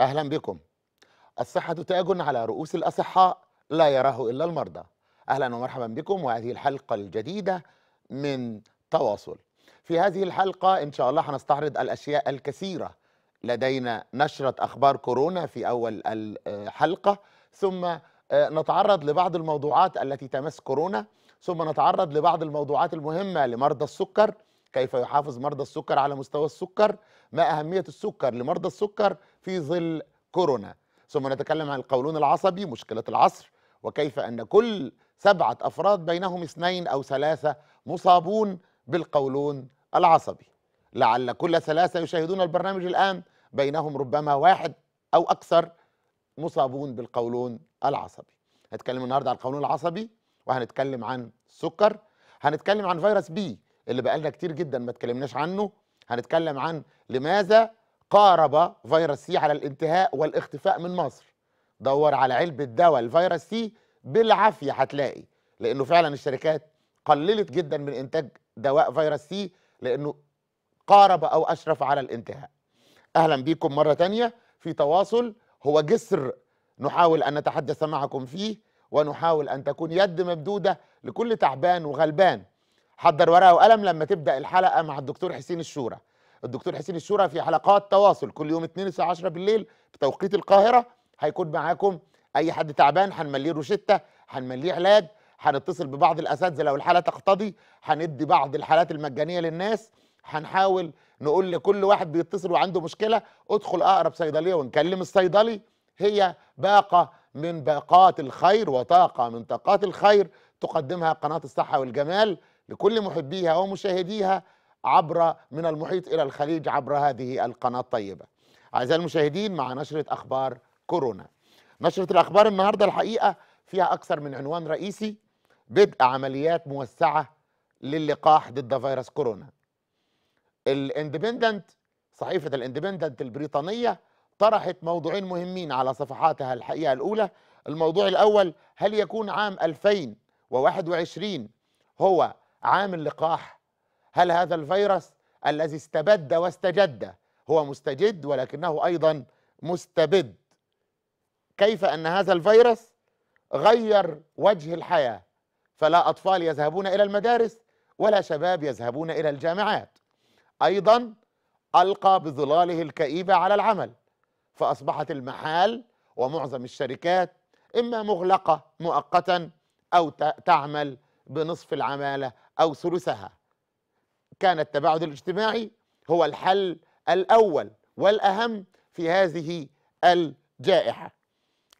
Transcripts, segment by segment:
أهلا بكم الصحة تاج على رؤوس الأصحاء لا يراه إلا المرضى أهلا ومرحبا بكم وهذه الحلقة الجديدة من تواصل في هذه الحلقة إن شاء الله هنستعرض الأشياء الكثيرة لدينا نشرة أخبار كورونا في أول الحلقة ثم آه، نتعرض لبعض الموضوعات التي تمس كورونا ثم نتعرض لبعض الموضوعات المهمة لمرضى السكر كيف يحافظ مرضى السكر على مستوى السكر ما أهمية السكر لمرضى السكر في ظل كورونا ثم نتكلم عن القولون العصبي مشكلة العصر وكيف أن كل سبعة أفراد بينهم اثنين أو ثلاثة مصابون بالقولون العصبي لعل كل ثلاثة يشاهدون البرنامج الآن بينهم ربما واحد أو أكثر مصابون بالقولون العصبي هنتكلم النهاردة عن القولون العصبي وهنتكلم عن السكر هنتكلم عن فيروس بي اللي بقالنا كتير جدا ما تكلمناش عنه هنتكلم عن لماذا قارب فيروس سي على الانتهاء والاختفاء من مصر دور على علبة دواء الفيروس سي بالعافية هتلاقي لأنه فعلا الشركات قللت جدا من إنتاج دواء فيروس سي لأنه قارب أو أشرف على الانتهاء أهلا بكم مرة تانية في تواصل هو جسر نحاول أن نتحدث معكم فيه ونحاول أن تكون يد ممدودة لكل تعبان وغلبان حضر ورقة وقلم لما تبدأ الحلقة مع الدكتور حسين الشورى الدكتور حسين الشورى في حلقات تواصل كل يوم اثنين الساعه 10 بالليل بتوقيت القاهره هيكون معاكم اي حد تعبان هنمليه روشته هنمليه علاج هنتصل ببعض الاساتذه لو الحاله تقتضي هندي بعض الحالات المجانيه للناس هنحاول نقول لكل واحد بيتصل وعنده مشكله ادخل اقرب صيدليه ونكلم الصيدلي هي باقه من باقات الخير وطاقه من طاقات الخير تقدمها قناه الصحه والجمال لكل محبيها ومشاهديها عبر من المحيط إلى الخليج عبر هذه القناة الطيبة أعزائي المشاهدين مع نشرة أخبار كورونا نشرة الأخبار النهاردة الحقيقة فيها أكثر من عنوان رئيسي بدء عمليات موسعة للقاح ضد فيروس كورونا الاندبندنت صحيفة الاندبندنت البريطانية طرحت موضوعين مهمين على صفحاتها الحقيقة الأولى الموضوع الأول هل يكون عام 2021 هو عام اللقاح هل هذا الفيروس الذي استبد واستجد هو مستجد ولكنه ايضا مستبد كيف ان هذا الفيروس غير وجه الحياه فلا اطفال يذهبون الى المدارس ولا شباب يذهبون الى الجامعات ايضا القى بظلاله الكئيبه على العمل فاصبحت المحال ومعظم الشركات اما مغلقه مؤقتا او تعمل بنصف العماله او ثلثها كان التباعد الاجتماعي هو الحل الاول والاهم في هذه الجائحه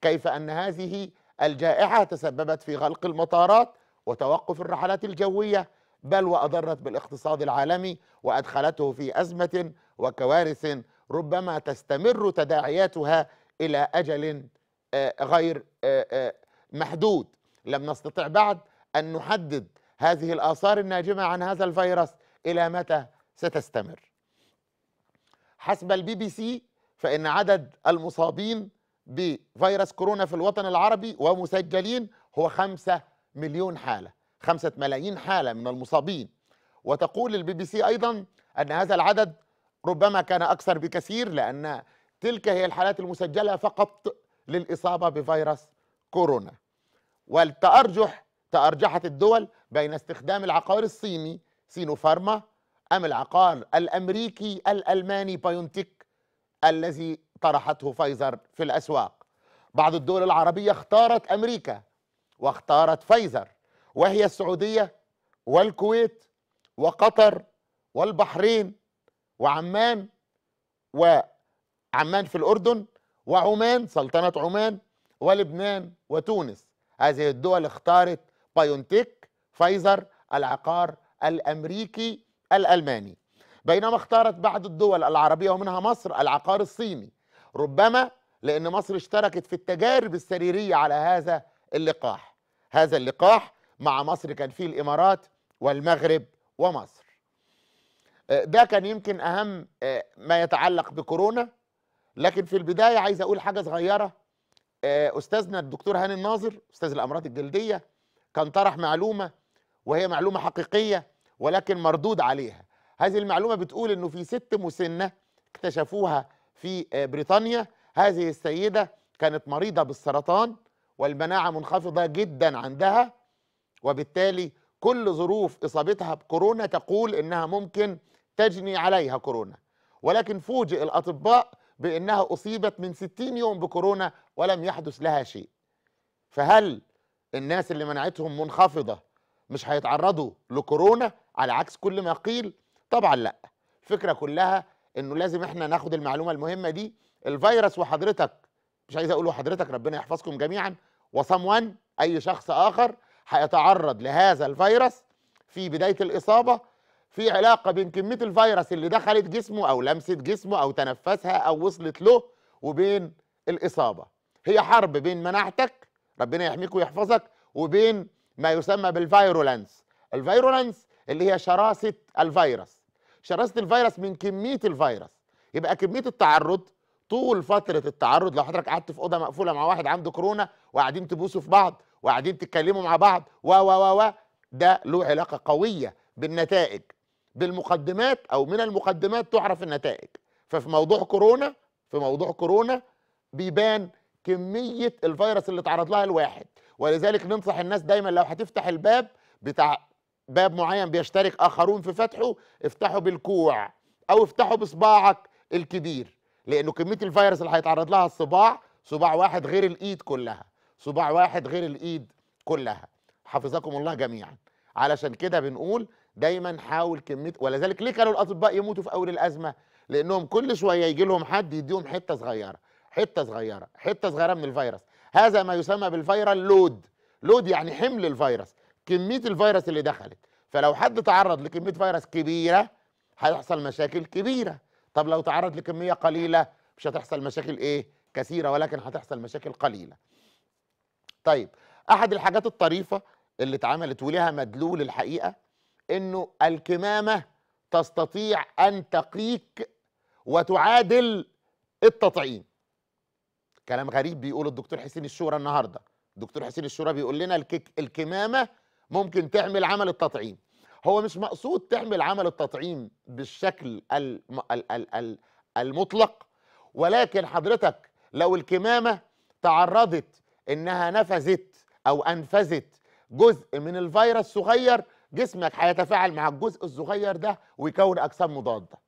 كيف ان هذه الجائحه تسببت في غلق المطارات وتوقف الرحلات الجويه بل واضرت بالاقتصاد العالمي وادخلته في ازمه وكوارث ربما تستمر تداعياتها الى اجل آه، غير آه، آه، محدود لم نستطع بعد ان نحدد هذه الاثار الناجمه عن هذا الفيروس إلى متى ستستمر حسب البي بي سي فإن عدد المصابين بفيروس كورونا في الوطن العربي ومسجلين هو خمسة مليون حالة خمسة ملايين حالة من المصابين وتقول البي بي سي أيضا أن هذا العدد ربما كان أكثر بكثير لأن تلك هي الحالات المسجلة فقط للإصابة بفيروس كورونا والتأرجح تأرجحت الدول بين استخدام العقار الصيني سينوفارما أم العقار الأمريكي الألماني بايونتيك الذي طرحته فايزر في الأسواق بعض الدول العربية اختارت أمريكا واختارت فايزر وهي السعودية والكويت وقطر والبحرين وعمان وعمان في الأردن وعمان سلطنة عمان ولبنان وتونس هذه الدول اختارت بايونتيك فايزر العقار الامريكي الالماني بينما اختارت بعض الدول العربيه ومنها مصر العقار الصيني ربما لان مصر اشتركت في التجارب السريريه على هذا اللقاح هذا اللقاح مع مصر كان فيه الامارات والمغرب ومصر آه، ده كان يمكن اهم آه، ما يتعلق بكورونا لكن في البدايه عايز اقول حاجه صغيره آه، استاذنا الدكتور هاني الناظر استاذ الامراض الجلديه كان طرح معلومه وهي معلومة حقيقية ولكن مردود عليها هذه المعلومة بتقول أنه في ست مسنة اكتشفوها في آه، بريطانيا هذه السيدة كانت مريضة بالسرطان والمناعة منخفضة جدا عندها وبالتالي كل ظروف إصابتها بكورونا تقول إنها ممكن تجني عليها كورونا ولكن فوجئ الأطباء بأنها أصيبت من 60 يوم بكورونا ولم يحدث لها شيء فهل الناس اللي منعتهم منخفضة مش هيتعرضوا لكورونا على عكس كل ما قيل طبعا لا الفكره كلها انه لازم احنا ناخد المعلومه المهمه دي الفيروس وحضرتك مش عايز اقول وحضرتك ربنا يحفظكم جميعا وصموان اي شخص اخر هيتعرض لهذا الفيروس في بدايه الاصابه في علاقه بين كميه الفيروس اللي دخلت جسمه او لمست جسمه او تنفسها او وصلت له وبين الاصابه هي حرب بين مناعتك ربنا يحميك ويحفظك وبين ما يسمى بالفيرولنس الفيرولنس اللي هي شراسه الفيروس شراسه الفيروس من كميه الفيروس يبقى كميه التعرض طول فتره التعرض لو حضرتك قعدت في اوضه مقفوله مع واحد عنده كورونا وقاعدين تبوسوا في بعض وقاعدين تتكلموا مع بعض و و و ده له علاقه قويه بالنتائج بالمقدمات او من المقدمات تعرف النتائج ففي موضوع كورونا في موضوع كورونا بيبان كميه الفيروس اللي اتعرض لها الواحد ولذلك ننصح الناس دايما لو هتفتح الباب بتاع باب معين بيشترك اخرون في فتحه افتحه بالكوع او افتحه بصباعك الكبير لانه كميه الفيروس اللي هيتعرض لها الصباع صباع واحد غير الايد كلها صباع واحد غير الايد كلها حفظكم الله جميعا علشان كده بنقول دايما حاول كميه ولذلك ليه كانوا الاطباء يموتوا في اول الازمه لانهم كل شويه يجي لهم حد يديهم حته صغيره حته صغيره حته صغيره من الفيروس هذا ما يسمى بالفيرال لود لود يعني حمل الفيروس كميه الفيروس اللي دخلت فلو حد تعرض لكميه فيروس كبيره هيحصل مشاكل كبيره طب لو تعرض لكميه قليله مش هتحصل مشاكل ايه كثيره ولكن هتحصل مشاكل قليله طيب احد الحاجات الطريفه اللي اتعملت ولها مدلول الحقيقه انه الكمامه تستطيع ان تقيك وتعادل التطعيم كلام غريب بيقول الدكتور حسين الشورى النهارده الدكتور حسين الشورى بيقول لنا الكيك الكمامه ممكن تعمل عمل التطعيم هو مش مقصود تعمل عمل التطعيم بالشكل المطلق ولكن حضرتك لو الكمامه تعرضت انها نفذت او انفذت جزء من الفيروس صغير جسمك هيتفاعل مع الجزء الصغير ده ويكون اجسام مضاده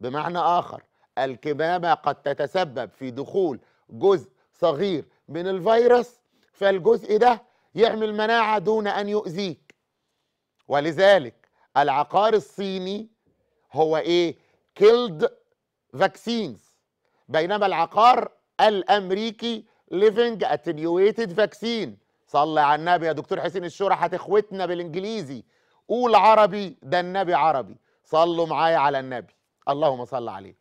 بمعنى اخر الكمامه قد تتسبب في دخول جزء صغير من الفيروس فالجزء ده يعمل مناعه دون ان يؤذيك ولذلك العقار الصيني هو ايه killed vaccines بينما العقار الامريكي living attenuated vaccine صلي على النبي يا دكتور حسين الشورى هتخوتنا بالانجليزي قول عربي ده النبي عربي صلوا معايا على النبي اللهم صل عليه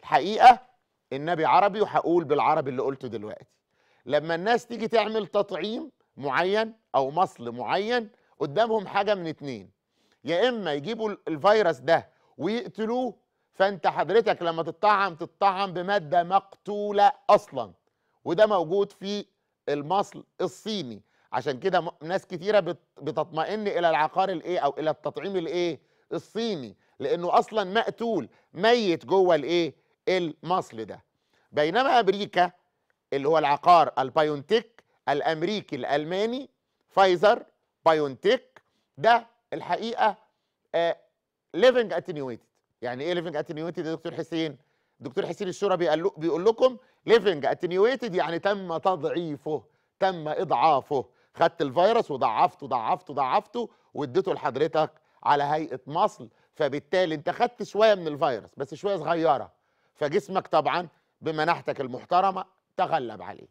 الحقيقه النبي عربي وهقول بالعربي اللي قلته دلوقتي لما الناس تيجي تعمل تطعيم معين او مصل معين قدامهم حاجه من اتنين يا اما يجيبوا الفيروس ده ويقتلوه فانت حضرتك لما تطعم تطعم بماده مقتوله اصلا وده موجود في المصل الصيني عشان كده ناس كتيره بتطمئن الى العقار الايه او الى التطعيم الايه الصيني لانه اصلا مقتول ميت جوه الايه المصل ده بينما امريكا اللي هو العقار البايونتك الامريكي الالماني فايزر بايونتك ده الحقيقه ليفنج آه، اتنيويتد يعني ايه ليفنج اتنيويتد يا دكتور حسين دكتور حسين الشورى بيقول لكم ليفنج اتنيويتد يعني تم تضعيفه تم اضعافه خدت الفيروس وضعفته ضعفته ضعفته واديته لحضرتك على هيئه مصل فبالتالي انت خدت شويه من الفيروس بس شويه صغيره فجسمك طبعا بمناحتك المحترمه تغلب عليه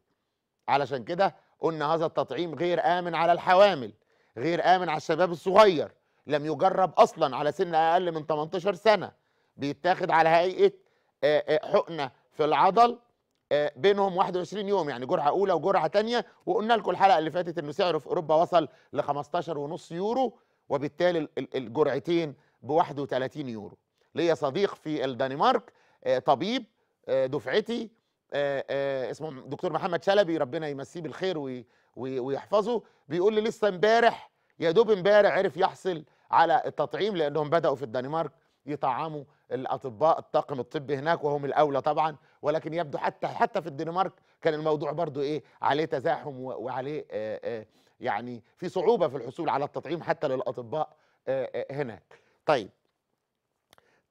علشان كده قلنا هذا التطعيم غير امن على الحوامل غير امن على الشباب الصغير لم يجرب اصلا على سن اقل من 18 سنه بيتاخد على هيئه آه، آه، حقنه في العضل آه، بينهم 21 يوم يعني جرعه اولى وجرعه ثانيه وقلنا لكم الحلقه اللي فاتت انه سعره في اوروبا وصل ل 15 ونص يورو وبالتالي الجرعتين ب 31 يورو ليا صديق في الدنمارك آه، طبيب آه، دفعتي آه، اسمه دكتور محمد شلبي ربنا يمسيه بالخير ويحفظه بيقول لي لسه امبارح يا دوب امبارح عرف يحصل على التطعيم لانهم بداوا في الدنمارك يطعموا الاطباء الطاقم الطبي هناك وهم الاولى طبعا ولكن يبدو حتى حتى في الدنمارك كان الموضوع برضو ايه عليه تزاحم وعليه يعني في صعوبه في الحصول على التطعيم حتى للاطباء هناك طيب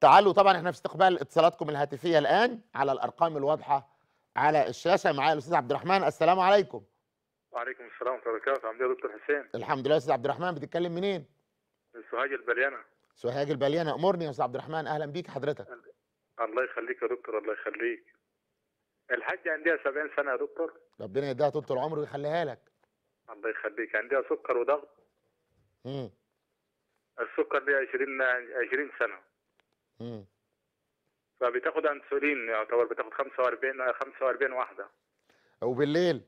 تعالوا طبعا احنا في استقبال اتصالاتكم الهاتفيه الان على الارقام الواضحه على الشاشه معايا الاستاذ عبد الرحمن السلام عليكم وعليكم السلام ورحمه الله وبركاته عامل ايه يا دكتور حسين الحمد لله يا استاذ عبد الرحمن بتتكلم منين من سوهاج البليانه سوهاج البليانه امرني يا استاذ عبد الرحمن اهلا بيك حضرتك الله يخليك يا دكتور الله يخليك الحاجه عندها 70 سنه يا دكتور ربنا يديها طول العمر ويخليها لك الله يخليك عندها سكر وضغط امم السكر ليها 20 20 سنه فبتاخد انسولين يعتبر بتاخد 45 45 واحده وبالليل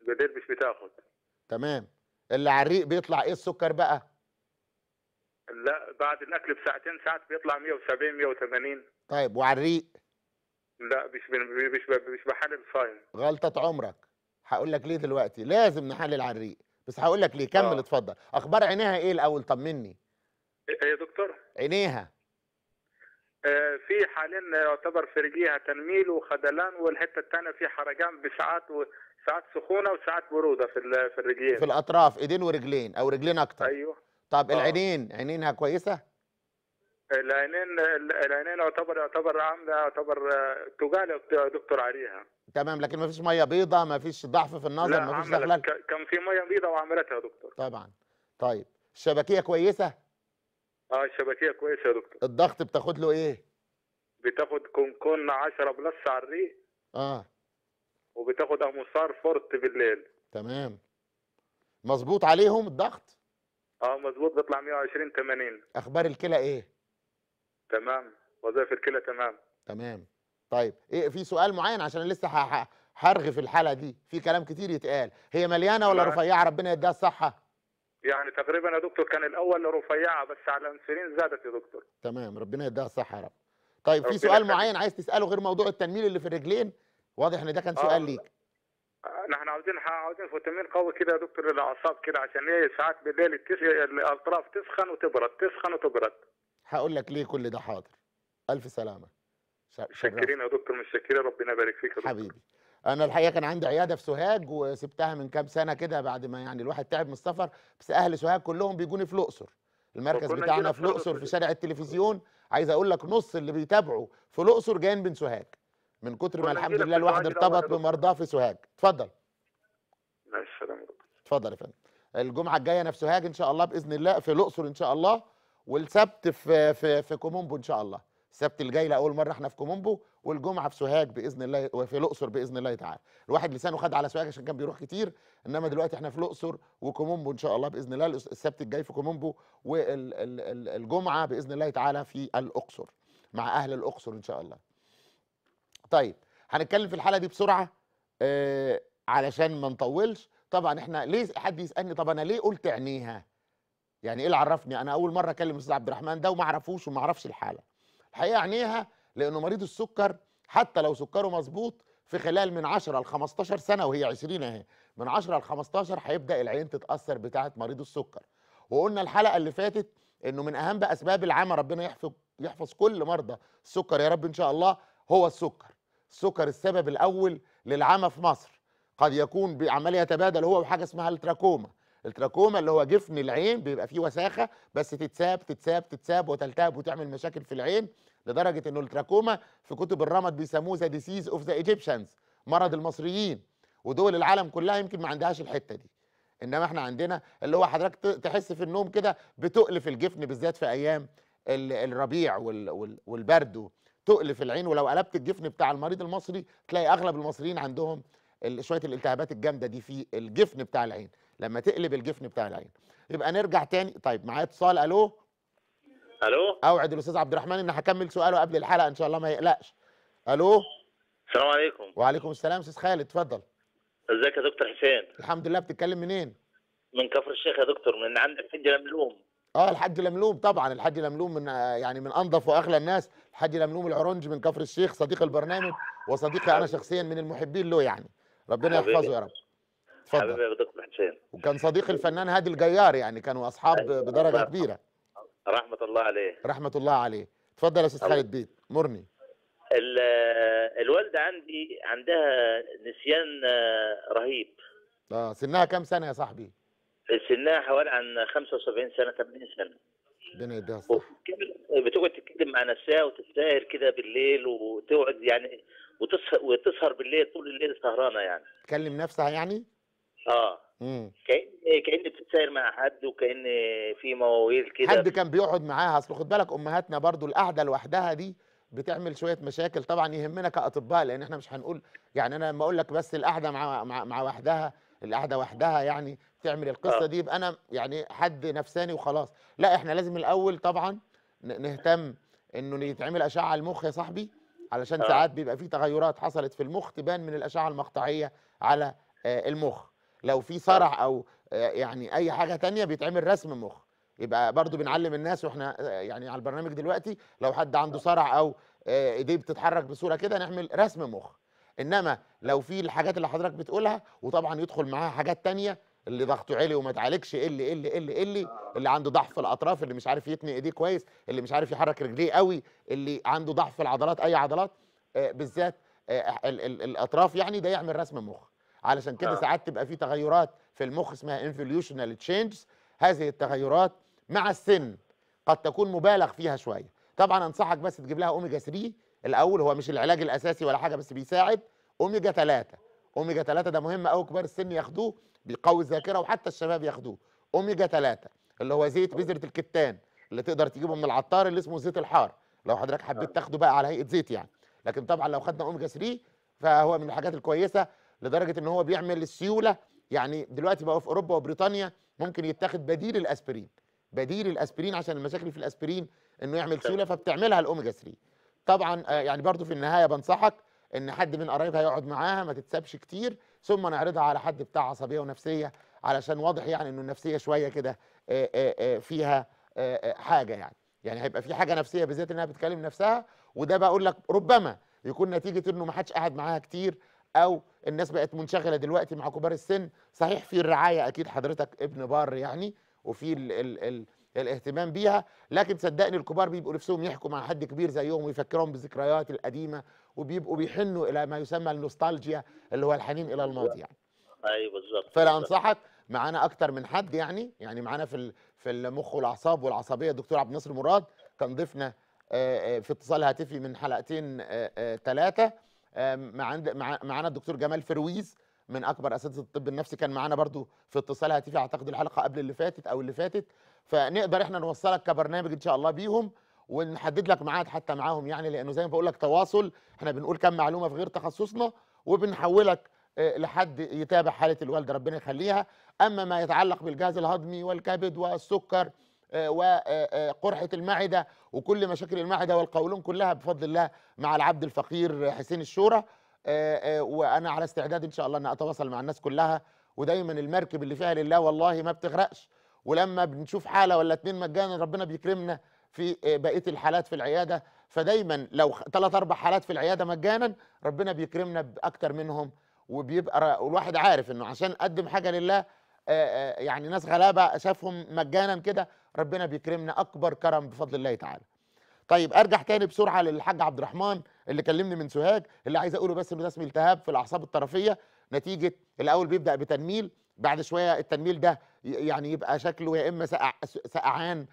بالليل مش بتاخد تمام اللي على الريق بيطلع ايه السكر بقى لا بعد الاكل بساعتين ساعات بيطلع 170 180 طيب وعلى الريق لا مش مش مش بحلل صايم غلطه عمرك هقول لك ليه دلوقتي لازم نحلل على الريق بس هقول لك ليه كمل آه. اتفضل اخبار عينيها ايه الاول طمني ايه يا دكتور عينيها آه، في حالين يعتبر في رجليها تنميل وخدلان والحته الثانيه في حرجان بساعات و... ساعات سخونه وساعات بروده في في الرجلين في الاطراف ايدين ورجلين او رجلين اكثر ايوه طب آه. العينين عينينها كويسه العينين العينين يعتبر يعتبر عامله يعتبر آه، تقال دكتور عليها تمام لكن ما فيش ميه بيضاء ما فيش ضعف في النظر ما فيش دخلك كان في ميه بيضاء وعملتها يا دكتور طبعا طيب الشبكيه كويسه اه الشبكيه كويسه يا دكتور الضغط بتاخد له ايه؟ بتاخد كونكون 10 بلس على الريق اه وبتاخد اموسار فورت بالليل تمام مظبوط عليهم الضغط؟ اه مظبوط بيطلع 120 80 اخبار الكلى ايه؟ تمام وظائف الكلى تمام تمام طيب ايه في سؤال معين عشان لسه هرغي في الحلقه دي في كلام كتير يتقال هي مليانه ولا رفيعه ربنا يديها الصحه؟ يعني تقريبا يا دكتور كان الاول رفيعه بس على الانسولين زادت يا دكتور تمام ربنا يديها الصحه يا رب طيب في سؤال معين عايز تساله غير موضوع التنميل اللي في الرجلين واضح ان ده كان سؤال آه. ليك احنا عاوزين عاوزين فيتامين قوي كده يا دكتور للاعصاب كده عشان هي ساعات بالليل التس... الاطراف تسخن وتبرد تسخن وتبرد هقول لك ليه كل ده حاضر الف سلامه شكرين يا دكتور متشكرين ربنا يبارك فيك يا دكتور حبيبي انا الحقيقه كان عندي عياده في سوهاج وسبتها من كام سنه كده بعد ما يعني الواحد تعب من السفر بس اهل سوهاج كلهم بيجوني في الاقصر المركز بتاعنا في الاقصر في شارع التلفزيون عايز اقول لك نص اللي بيتابعوا في الاقصر جايين من سوهاج من كتر ما الحمد لله الواحد ارتبط بمرضاه في سوهاج اتفضل مع السلامه اتفضل يا فندم الجمعه الجايه انا في سوهاج ان شاء الله باذن الله في الاقصر ان شاء الله والسبت في في في كومومبو ان شاء الله السبت الجاي لاول مره احنا في كومومبو والجمعه في سوهاج باذن الله وفي الاقصر باذن الله تعالى الواحد لسانه خد على سوهاج عشان كان بيروح كتير انما أيوة. دلوقتي احنا في الاقصر وكومومبو ان شاء الله باذن الله السبت الجاي في كومومبو والجمعه باذن الله تعالى في الاقصر مع اهل الاقصر ان شاء الله طيب هنتكلم في الحلقه دي بسرعه آه علشان ما نطولش طبعا احنا ليه حد يسالني طب انا ليه قلت عينيها يعني ايه اللي عرفني انا اول مره اكلم استاذ عبد الرحمن ده وما اعرفوش وما اعرفش الحاله الحقيقه عينيها لانه مريض السكر حتى لو سكره مظبوط في خلال من 10 ل 15 سنه وهي 20 اهي من 10 ل 15 هيبدا العين تتاثر بتاعه مريض السكر وقلنا الحلقه اللي فاتت انه من اهم اسباب العمى ربنا يحفظ يحفظ كل مرضى السكر يا رب ان شاء الله هو السكر السكر السبب الاول للعمى في مصر قد يكون عمال يتبادل هو وحاجه اسمها التراكوما التراكوما اللي هو جفن العين بيبقى فيه وساخه بس تتساب تتساب تتساب وتلتهب وتعمل مشاكل في العين لدرجه انه التراكوما في كتب الرمد بيسموه ذا ديسيز اوف ذا ايجيبشنز مرض المصريين ودول العالم كلها يمكن ما عندهاش الحته دي انما احنا عندنا اللي هو حضرتك تحس في النوم كده بتقلف الجفن بالذات في ايام الربيع والبرد تقلف العين ولو قلبت الجفن بتاع المريض المصري تلاقي اغلب المصريين عندهم شويه الالتهابات الجامده دي في الجفن بتاع العين لما تقلب الجفن بتاع العين يبقى نرجع تاني طيب معايا اتصال الو الو اوعد الاستاذ عبد الرحمن ان هكمل سؤاله قبل الحلقه ان شاء الله ما يقلقش الو السلام عليكم وعليكم السلام استاذ خالد اتفضل ازيك يا دكتور حسين الحمد لله بتتكلم منين من كفر الشيخ يا دكتور من عند الحج لملوم اه الحج لملوم طبعا الحج لملوم من يعني من انظف واغلى الناس الحج لملوم العرنج من كفر الشيخ صديق البرنامج وصديقي انا شخصيا من المحبين له يعني ربنا يحفظه يا رب اتفضل حبيبي يا دكتور حسين وكان صديق الفنان هادي الجيار يعني كانوا اصحاب أيوة، بدرجه كبيره رحمه الله عليه رحمه الله عليه اتفضل يا استاذ خالد بيت مرني الوالده عندي عندها نسيان آه، رهيب اه سنها كام سنه يا صاحبي سنها حوالي عن 75 سنه 80 سنه ربنا يديها الصحه بتقعد تتكلم مع نفسها وتتساهر كده بالليل وتقعد يعني وتسهر وتسهر بالليل طول الليل سهرانه يعني تكلم نفسها يعني اه امم كان إيه، كان بتتساير مع حد وكان في مواويل كده حد كان بيقعد معاها اصل خد بالك امهاتنا برضو القعده لوحدها دي بتعمل شويه مشاكل طبعا يهمنا كاطباء لان احنا مش هنقول يعني انا لما اقول لك بس القعده مع مع, مع وحدها القعده وحدها يعني تعمل القصه آه. دي يبقى انا يعني حد نفساني وخلاص لا احنا لازم الاول طبعا نهتم انه يتعمل اشعه على المخ يا صاحبي علشان آه. ساعات بيبقى في تغيرات حصلت في المخ تبان من الاشعه المقطعيه على آه، المخ لو في صرع او آه، يعني اي حاجه تانية بيتعمل رسم مخ يبقى برضو بنعلم الناس واحنا آه، يعني على البرنامج دلوقتي لو حد عنده صرع او آه، ايديه بتتحرك بصوره كده نعمل رسم مخ انما لو في الحاجات اللي حضرتك بتقولها وطبعا يدخل معاها حاجات تانية اللي ضغطه عالي وما تعالجش إيه اللي إيه اللي إيه اللي اللي اللي عنده ضعف في الاطراف اللي مش عارف يتني ايديه كويس اللي مش عارف يحرك رجليه قوي اللي عنده ضعف في العضلات اي عضلات بالذات الاطراف يعني ده يعمل رسم مخ علشان كده آه. ساعات تبقى في تغيرات في المخ اسمها انفوليوشنال تشينجز هذه التغيرات مع السن قد تكون مبالغ فيها شويه طبعا انصحك بس تجيب لها اوميجا 3 الاول هو مش العلاج الاساسي ولا حاجه بس بيساعد اوميجا 3 اوميجا 3 ده مهم قوي كبار السن ياخدوه بيقوي الذاكره وحتى الشباب ياخدوه اوميجا 3 اللي هو زيت بذره الكتان اللي تقدر تجيبه من العطار اللي اسمه زيت الحار لو حضرتك حبيت آه. تاخده بقى على هيئه زيت يعني لكن طبعا لو خدنا اوميجا 3 فهو من الحاجات الكويسه لدرجه ان هو بيعمل السيوله يعني دلوقتي بقى في اوروبا وبريطانيا ممكن يتاخد بديل الاسبرين بديل الاسبرين عشان المشاكل في الاسبرين انه يعمل سيوله فبتعملها الاوميجا 3 طبعا آه، يعني برضو في النهايه بنصحك ان حد من قرايبها يقعد معاها ما تتسابش كتير ثم نعرضها على حد بتاع عصبيه ونفسيه علشان واضح يعني انه النفسيه شويه كده آه، آه، فيها حاجه يعني يعني هيبقى في حاجه نفسيه بالذات انها بتكلم نفسها وده بقول لك ربما يكون نتيجه انه ما حدش قعد معاها كتير او الناس بقت منشغله دلوقتي مع كبار السن صحيح في الرعايه اكيد حضرتك ابن بار يعني وفي الـ الـ الـ الاهتمام بيها لكن صدقني الكبار بيبقوا نفسهم يحكوا مع حد كبير زيهم ويفكرهم بالذكريات القديمه وبيبقوا بيحنوا الى ما يسمى النوستالجيا اللي هو الحنين الى الماضي يعني ايوه, أيوة، بالظبط فانا انصحك معانا اكتر من حد يعني يعني معانا في في المخ والاعصاب والعصبيه الدكتور عبد الناصر مراد كان ضيفنا في اتصال هاتفي من حلقتين ثلاثه معانا الدكتور جمال فرويز من اكبر اساتذه الطب النفسي كان معانا برضو في اتصال هاتفي اعتقد الحلقه قبل اللي فاتت او اللي فاتت فنقدر احنا نوصلك كبرنامج ان شاء الله بيهم ونحدد لك ميعاد حتى معاهم يعني لانه زي ما بقول لك تواصل احنا بنقول كم معلومه في غير تخصصنا وبنحولك آه، لحد يتابع حاله الوالده ربنا يخليها اما ما يتعلق بالجهاز الهضمي والكبد والسكر آه، وقرحه آه، آه، المعده وكل مشاكل المعده والقولون كلها بفضل الله مع العبد الفقير حسين الشورى وانا على استعداد ان شاء الله ان اتواصل مع الناس كلها ودايما المركب اللي فيها لله والله ما بتغرقش ولما بنشوف حاله ولا اتنين مجانا ربنا بيكرمنا في بقيه الحالات في العياده فدايما لو ثلاث اربع حالات في العياده مجانا ربنا بيكرمنا باكتر منهم وبيبقى والواحد عارف انه عشان اقدم حاجه لله يعني ناس غلابه شافهم مجانا كده ربنا بيكرمنا اكبر كرم بفضل الله تعالى طيب ارجع تاني بسرعه للحاج عبد الرحمن اللي كلمني من سوهاج اللي عايز اقوله بس انه ده اسمه التهاب في الاعصاب الطرفيه نتيجه الاول بيبدا بتنميل بعد شويه التنميل ده يعني يبقى شكله يا اما سقعان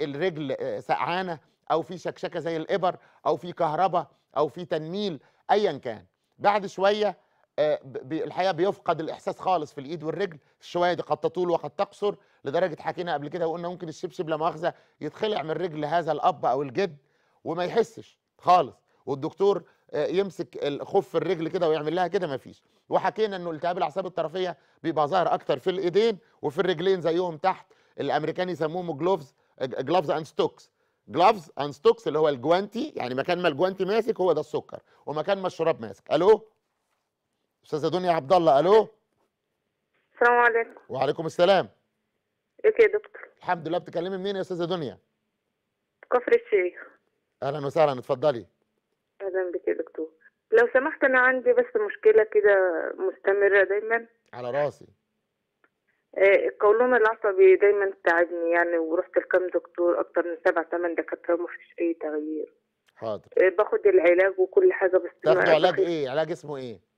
الرجل آه، سقعانه او في شكشكه زي الابر او في كهرباء او في تنميل ايا كان بعد شويه آه، الحقيقه بيفقد الاحساس خالص في الايد والرجل الشوايه دي قد تطول وقد تقصر لدرجه حكينا قبل كده وقلنا ممكن الشبشب لا مؤاخذه يتخلع من رجل هذا الاب او الجد وما يحسش خالص والدكتور آه، يمسك خف الرجل كده ويعمل لها كده ما فيش وحكينا انه التهاب الاعصاب الطرفيه بيبقى ظاهر اكتر في الايدين وفي الرجلين زيهم تحت الامريكان يسموهم جلوفز جلوفز اند ستوكس جلوفز اند ستوكس اللي هو الجوانتي يعني مكان ما الجوانتي ماسك هو ده السكر ومكان ما الشراب ماسك الو استاذه دنيا عبد الله الو السلام عليكم وعليكم السلام ازيك يا دكتور الحمد لله بتكلمي منين يا استاذه دنيا كفر الشيخ اهلا وسهلا اتفضلي اهلا بك يا دكتور لو سمحت انا عندي بس مشكله كده مستمره دايما على راسي القولون آه، العصبي دايما تعبني يعني ورحت لكام دكتور اكتر من سبع ثمان دكاتره فيش اي تغيير حاضر آه، باخد العلاج وكل حاجه بس تاخدوا علاج ايه علاج اسمه ايه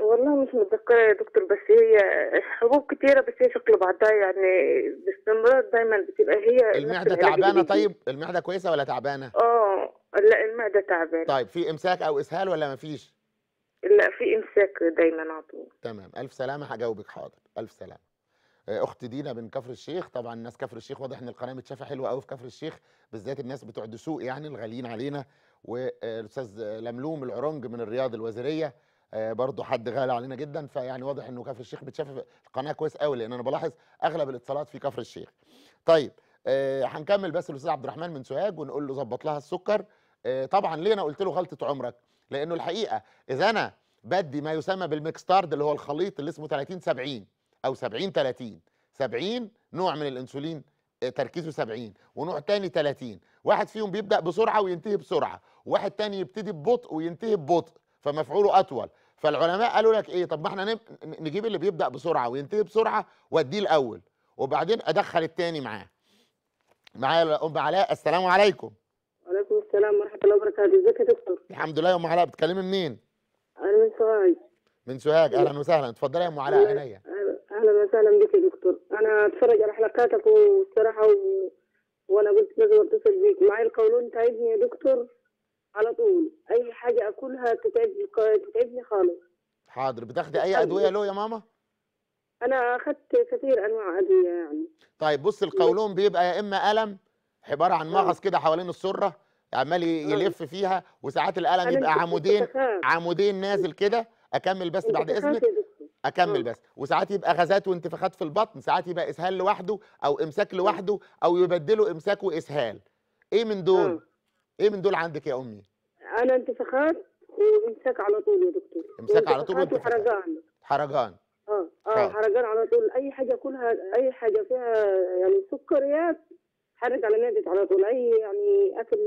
والله مش متذكرة يا دكتور بس هي حبوب كتيرة بس هي شكل بعضها يعني باستمرار دايما بتبقى هي المعدة تعبانة طيب المعدة كويسة ولا تعبانة؟ اه لا المعدة تعبانة طيب في إمساك أو إسهال ولا مفيش؟ لا في إمساك دايما على طول تمام ألف سلامة هجاوبك حاضر ألف سلامة آه، اخت دينا من كفر الشيخ طبعا ناس كفر الشيخ واضح ان القناه متشافه حلوه قوي في كفر الشيخ بالذات الناس بتوع دسوق يعني الغاليين علينا والاستاذ لملوم العرنج من الرياض الوزيريه آه، برضه حد غالي علينا جدا فيعني واضح انه كفر الشيخ بتشاف القناه كويس قوي لان انا بلاحظ اغلب الاتصالات في كفر الشيخ طيب آه، هنكمل بس الاستاذ عبد الرحمن من سوهاج ونقول له ظبط لها السكر آه، طبعا ليه انا قلت له غلطه عمرك لانه الحقيقه اذا انا بدي ما يسمى بالميكستارد اللي هو الخليط اللي اسمه 30 70 او 70 30 70 نوع من الانسولين تركيزه 70 ونوع تاني 30 واحد فيهم بيبدا بسرعه وينتهي بسرعه واحد تاني يبتدي ببطء وينتهي ببطء فمفعوله اطول فالعلماء قالوا لك ايه طب ما احنا نجيب اللي بيبدا بسرعه وينتهي بسرعه واديه الاول وبعدين ادخل الثاني معاه معايا ام علاء السلام عليكم وعليكم السلام ورحمه الله وبركاته ازيك يا دكتور الحمد لله يا ام علاء بتكلمي منين انا من سوهاج من سوهاج اهلا وسهلا اتفضلي يا ام علاء عينيا اهلا وسهلا بك يا دكتور انا اتفرج على حلقاتك والصراحه و... وانا قلت لازم اتصل بيك معايا القولون تعبني يا دكتور على طول اي حاجه اكلها تتعبني تتعبني خالص حاضر بتاخدي اي طيب. ادويه له يا ماما انا اخذت كثير انواع ادويه يعني طيب بص القولون بيبقى يا اما الم عباره عن مغص نعم. كده حوالين السره عمال نعم. يلف فيها وساعات القلم يبقى عمودين عمودين نازل كده اكمل بس بعد اذنك اكمل نعم. بس وساعات يبقى غازات وانتفاخات في البطن ساعات يبقى اسهال لوحده او امساك لوحده او يبدله امساك واسهال ايه من دول آه. ايه من دول عندك يا امي انا انتفاخات وامساك على طول يا دكتور امساك على طول وانتفاخات حرجان حرجان اه اه حرجان على طول اي حاجه كلها اي حاجه فيها يعني سكريات حرج على معدتي على طول اي يعني اكل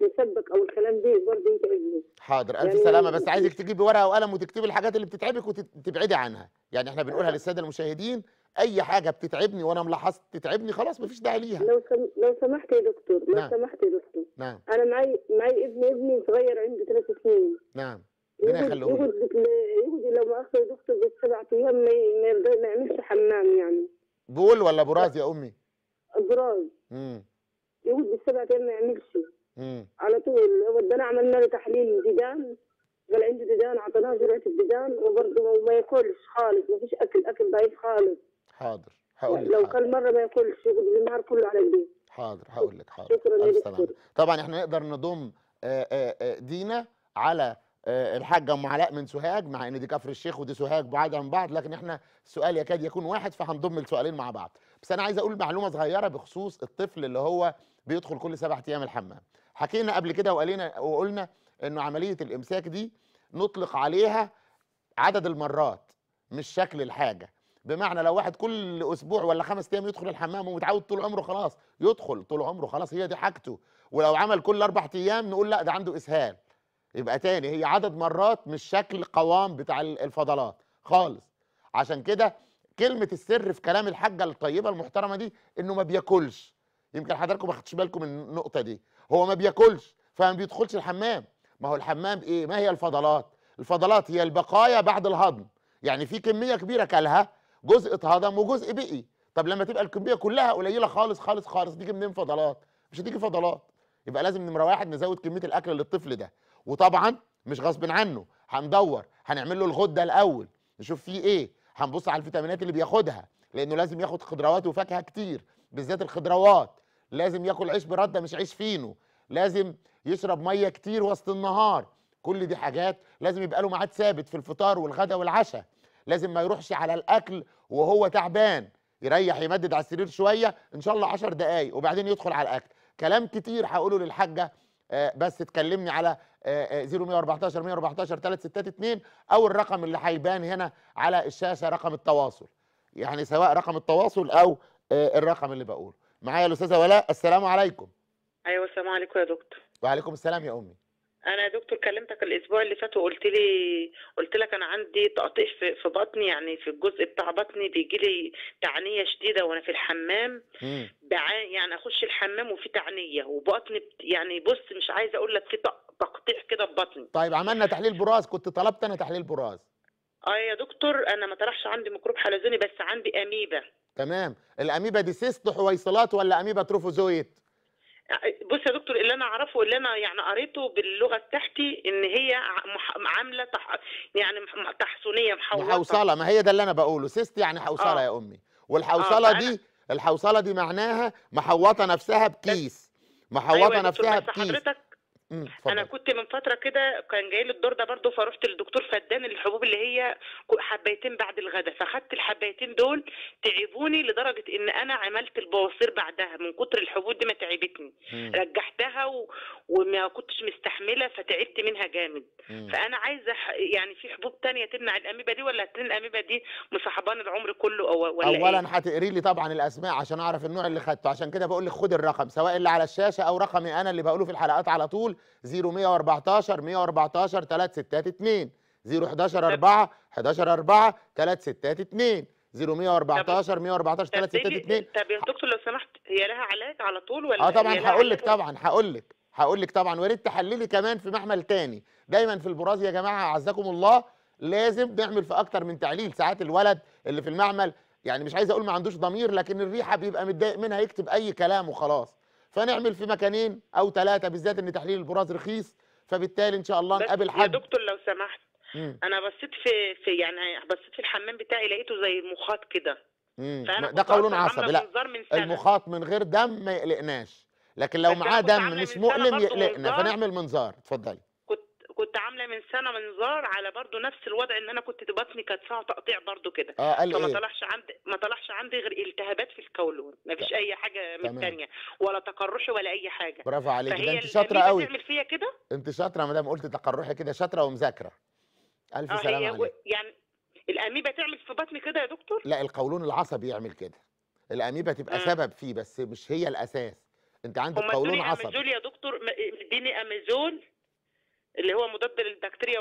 مسبك او الكلام ده برضه انت حاضر الف يعني سلامه بس عايزك تجيبي ورقه وقلم وتكتبي الحاجات اللي بتتعبك وتبعدي عنها يعني احنا بنقولها آه. للساده المشاهدين اي حاجه بتتعبني وانا ملاحظت تتعبني خلاص مفيش داعي ليها لو لو سمحت يا دكتور لو نعم. سمحت يا دكتور نعم انا معي معي ابن ابني صغير عنده ثلاث سنين نعم ربنا يخليه يقعد يقعد لو ما اخذ دكتور بالسبع ايام ما يعملش حمام يعني بول ولا براز يا امي؟ براز امم يقعد بالسبع ايام ما يعملش امم على طول ودانا عملنا له تحليل ديدان قال عنده ديدان اعطيناه جرعه الديدان وبرضه ما ياكلش خالص ما فيش اكل اكل ضعيف خالص حاضر هقول لك لو كل مره ما ياكلش يقعد النهار كله على البيت حاضر هقول لك حاضر شكرا لك طبعا احنا نقدر نضم آه، آه، آه، دينا على الحاجه ام علاء من سوهاج مع ان دي كفر الشيخ ودي سوهاج بعاد عن بعض لكن احنا السؤال يكاد يكون واحد فهنضم السؤالين مع بعض بس انا عايز اقول معلومه صغيره بخصوص الطفل اللي هو بيدخل كل سبعة ايام الحمام حكينا قبل كده وقالينا وقلنا انه عمليه الامساك دي نطلق عليها عدد المرات مش شكل الحاجه بمعنى لو واحد كل اسبوع ولا خمس ايام يدخل الحمام ومتعود طول عمره خلاص يدخل طول عمره خلاص هي دي حاجته ولو عمل كل اربع ايام نقول لا ده عنده اسهال يبقى تاني هي عدد مرات مش شكل قوام بتاع الفضلات خالص عشان كده كلمه السر في كلام الحاجه الطيبه المحترمه دي انه ما بياكلش يمكن حضراتكم ما خدتش بالكم من النقطه دي هو ما بياكلش فما بيدخلش الحمام ما هو الحمام ايه ما هي الفضلات الفضلات هي البقايا بعد الهضم يعني في كميه كبيره كلها جزء اتهضم وجزء بقي طب لما تبقى الكميه كلها قليله خالص خالص خالص تيجي منين فضلات مش هتيجي فضلات يبقى لازم نمره واحد نزود كميه الاكل للطفل ده وطبعا مش غصب عنه هندور هنعمل له الغده الاول نشوف فيه ايه هنبص على الفيتامينات اللي بياخدها لانه لازم ياخد خضروات وفاكهه كتير بالذات الخضروات لازم ياكل عيش برده مش عيش فينو لازم يشرب ميه كتير وسط النهار كل دي حاجات لازم يبقى له ميعاد ثابت في الفطار والغدا والعشاء لازم ما يروحش على الاكل وهو تعبان يريح يمدد على السرير شويه ان شاء الله 10 دقائق وبعدين يدخل على الاكل كلام كتير هقوله للحاجه آه، بس تكلمني على 0114 114 362 او الرقم اللي هيبان هنا على الشاشه رقم التواصل يعني سواء رقم التواصل او آه، الرقم اللي بقوله معايا الاستاذه ولاء السلام عليكم ايوه السلام عليكم يا دكتور وعليكم السلام يا امي انا يا دكتور كلمتك الاسبوع اللي فات وقلت لي قلت لك انا عندي تقطيع في, في بطني يعني في الجزء بتاع بطني بيجي لي تعنيه شديده وانا في الحمام بعاني يعني اخش الحمام وفي تعنيه وبطني يعني بص مش عايزه اقول لك في تقطيع كده في بطني طيب عملنا تحليل براز كنت طلبت انا تحليل براز اه يا دكتور انا ما طرحش عندي ميكروب حلزوني بس عندي اميبا تمام الاميبا دي سيست حويصلات ولا اميبا تروفوزويت بص يا دكتور اللي انا اعرفه اللي انا يعني قريته باللغه بتاعتي ان هي عامله تح... يعني تحصينيه محوصله محوصله ما هي ده اللي انا بقوله سيست يعني حوصله آه. يا امي والحوصله آه. دي الحوصله دي معناها محوطه نفسها بكيس أيوة محوطه أيوة نفسها بكيس انا كنت من فتره كده كان جاي لي الدور ده برده فروحت للدكتور فدان الحبوب اللي هي حبايتين بعد الغداء فاخدت الحبايتين دول تعبوني لدرجه ان انا عملت البواصير بعدها من كتر الحبوب دي ما تعبتني رجحتها و... وما كنتش مستحمله فتعبت منها جامد مم. فانا عايزه يعني في حبوب تانية تمنع الاميبا دي ولا هتكون الاميبا دي مصاحبان العمر كله أو... ولا إيه؟ اولا إيه؟ هتقري لي طبعا الاسماء عشان اعرف النوع اللي خدته عشان كده بقول لك خد الرقم سواء اللي على الشاشه او رقمي انا اللي بقوله في الحلقات على طول 0 114 114 3 6 2 0 11 4 11 4 3 6 2 0 114 114 3 6 2 طب يا دكتور لو سمحت هي لها علاج على طول ولا اه طبعا هقول لك طبعا هقول لك هقول لك طبعا ويا ريت تحللي كمان في محمل تاني دايما في البراز يا جماعه اعزكم الله لازم نعمل في اكتر من تعليل ساعات الولد اللي في المعمل يعني مش عايز اقول ما عندوش ضمير لكن الريحه بيبقى متضايق منها يكتب اي كلام وخلاص فنعمل في مكانين او ثلاثه بالذات ان تحليل البراز رخيص فبالتالي ان شاء الله نقابل حد يا دكتور لو سمحت مم. انا بصيت في في يعني بصيت في الحمام بتاعي لقيته زي المخاط كده ده قولون عصبي لا من المخاط من غير دم ما يقلقناش لكن لو معاه دم مش مؤلم يقلقنا فنعمل منظار اتفضلي وكنت عامله من سنه منظار على برضو نفس الوضع ان انا كنت بطني كانت فيها تقطيع برضو كده اه قال فما إيه؟ طلعش عندي ما طلعش عندي غير التهابات في الكولون ما فيش اي حاجه من الثانيه ولا تقرحي ولا اي حاجه برافو عليكي ده انت شاطره قوي بتعمل فيا كده انت شاطره ما دام قلت تقرحي كده شاطره ومذاكره الف آه سلامه و... يعني الاميبا تعمل في بطني كده يا دكتور لا القولون العصبي يعمل كده الاميبا تبقى آه. سبب فيه بس مش هي الاساس انت عندك قولون عصبي يا دكتور اديني امازون اللي هو مضاد للبكتيريا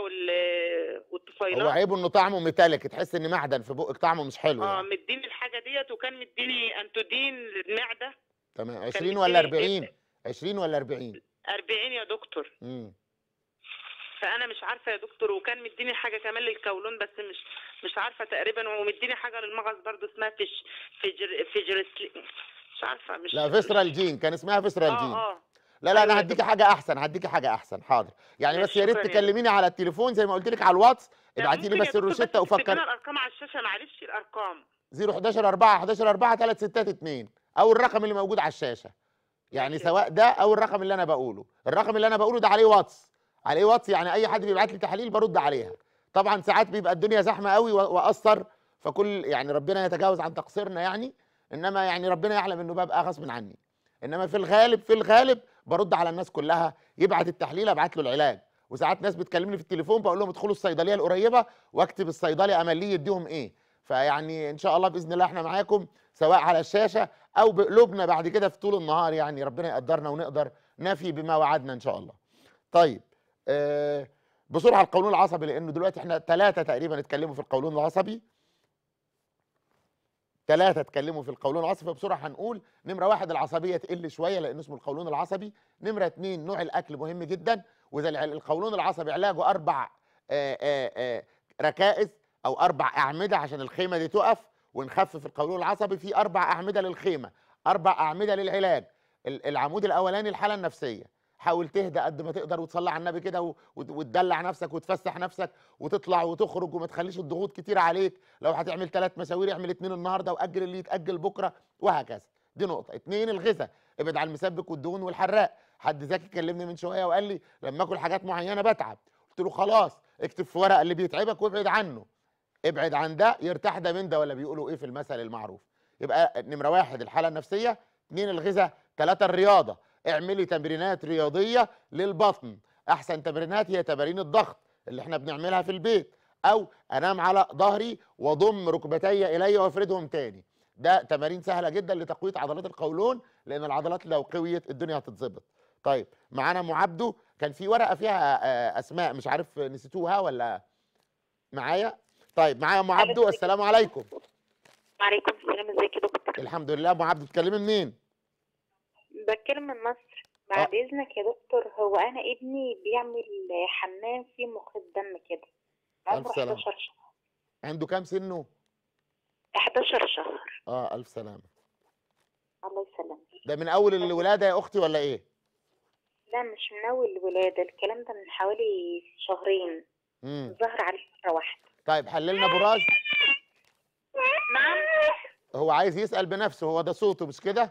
والطفيلات هو عيبه انه طعمه ميتاليك تحس ان معدن في بقك طعمه مش حلو اه يعني. مديني الحاجه ديت وكان مديني انتودين للمعده تمام 20 ولا 40 20 ولا 40 40 يا دكتور امم فانا مش عارفه يا دكتور وكان مديني حاجه كمان للكولون بس مش مش عارفه تقريبا ومديني حاجه للمغص برضو اسمها فيش فجر فجرسلي مش عارفه مش لا فيسرال جين كان اسمها فيسرال آه، جين اه اه لا لا انا أيوة، هديكي حاجه احسن هديكي حاجه احسن حاضر يعني بس يا ريت تكلميني على التليفون زي ما قلت لك على الواتس ابعتي لي بس الروشته وفكر الارقام على الشاشه معلش الارقام 011 4 11 4 3 6 2 او الرقم اللي موجود على الشاشه يعني سواء ده او الرقم اللي انا بقوله الرقم اللي انا بقوله ده عليه واتس عليه واتس يعني اي حد بيبعت لي تحاليل برد عليها طبعا ساعات بيبقى الدنيا زحمه قوي واقصر فكل يعني ربنا يتجاوز عن تقصيرنا يعني انما يعني ربنا يعلم انه ببقى غصب عني انما في الغالب في الغالب برد على الناس كلها يبعت التحليل ابعت له العلاج وساعات ناس بتكلمني في التليفون بقول لهم ادخلوا الصيدليه القريبه واكتب الصيدلي لي يديهم ايه فيعني ان شاء الله باذن الله احنا معاكم سواء على الشاشه او بقلوبنا بعد كده في طول النهار يعني ربنا يقدرنا ونقدر نفي بما وعدنا ان شاء الله طيب آه، بسرعه القولون العصبي لانه دلوقتي احنا ثلاثه تقريبا اتكلموا في القولون العصبي ثلاثه اتكلموا في القولون العصبي فبسرعه هنقول نمره واحد العصبيه تقل شويه لان اسمه القولون العصبي نمره اثنين نوع الاكل مهم جدا واذا القولون العصبي علاجه اربع آآ آه، آآ آه، آه، ركائز او اربع اعمده عشان الخيمه دي تقف ونخفف القولون العصبي في اربع اعمده للخيمه اربع اعمده للعلاج العمود الاولاني الحاله النفسيه حاول تهدى قد ما تقدر وتصلي على النبي كده وتدلع نفسك وتفسح نفسك وتطلع وتخرج وما تخليش الضغوط كتير عليك لو هتعمل ثلاث مشاوير اعمل اثنين النهارده واجل اللي يتاجل بكره وهكذا دي نقطه اثنين الغذاء ابعد عن المسبك والدهون والحراق حد ذكي كلمني من شويه وقال لي لما اكل حاجات معينه بتعب قلت له خلاص اكتب في ورقه اللي بيتعبك وابعد عنه ابعد عن ده يرتاح ده من ده ولا بيقولوا ايه في المثل المعروف يبقى نمره واحد الحاله النفسيه اثنين الغذاء ثلاثه الرياضه اعملي تمرينات رياضيه للبطن احسن تمرينات هي تمارين الضغط اللي احنا بنعملها في البيت او انام على ظهري واضم ركبتي الي وافردهم تاني ده تمارين سهله جدا لتقويه عضلات القولون لان العضلات لو قويت الدنيا هتتظبط طيب معانا ام عبده كان في ورقه فيها آه، آه، اسماء مش عارف نسيتوها ولا معايا طيب معايا ام عبده السلام عليكم وعليكم السلام ازيك يا دكتور الحمد لله ام عبده بتكلمي منين بتكلم من مصر بعد آه. اذنك يا دكتور هو انا ابني بيعمل حمام فيه مخيط دم كده عمره 11 شهر عنده كام سنه 11 شهر اه الف سلامه الله يسلمك ده من اول الولاده يا اختي ولا ايه لا مش من اول الولاده الكلام ده من حوالي شهرين امم ظهر عليه مره واحده طيب حللنا براز نعم هو عايز يسال بنفسه هو ده صوته مش كده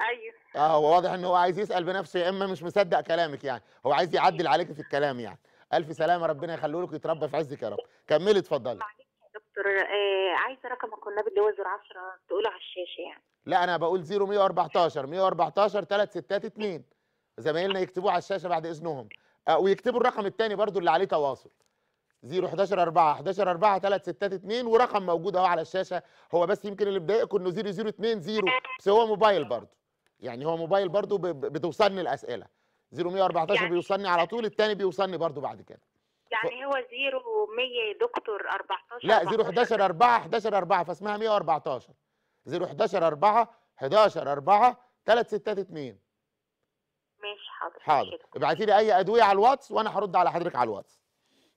ايوه اه هو واضح ان هو عايز يسال بنفسه يا اما مش مصدق كلامك يعني هو عايز يعدل عليك في الكلام يعني الف سلامه ربنا يخليه لك يتربى في عزك يا رب كملي اتفضلي معلش يا دكتور آه عايزه رقم الكلاب اللي هو 010 تقوله على الشاشه يعني لا انا بقول 0114 114 3 ستات 2 زمايلنا يكتبوه على الشاشه بعد اذنهم آه ويكتبوا الرقم الثاني برضو اللي عليه تواصل 011 4 11 4 3 6 2 ورقم موجود اهو على الشاشه هو بس يمكن اللي مضايقكم انه 0020 بس هو موبايل برضه يعني هو موبايل برضو بتوصلني الاسئله 0114 يعني بيوصلني على طول الثاني بيوصلني برضو بعد كده يعني ف... هو 0100 دكتور 14 لا 011 4 11 4 فاسمها 114 011 4 11 4 3 6 2 ماشي حاضر حاضر ابعتي لي اي ادويه على الواتس وانا هرد على حضرتك على الواتس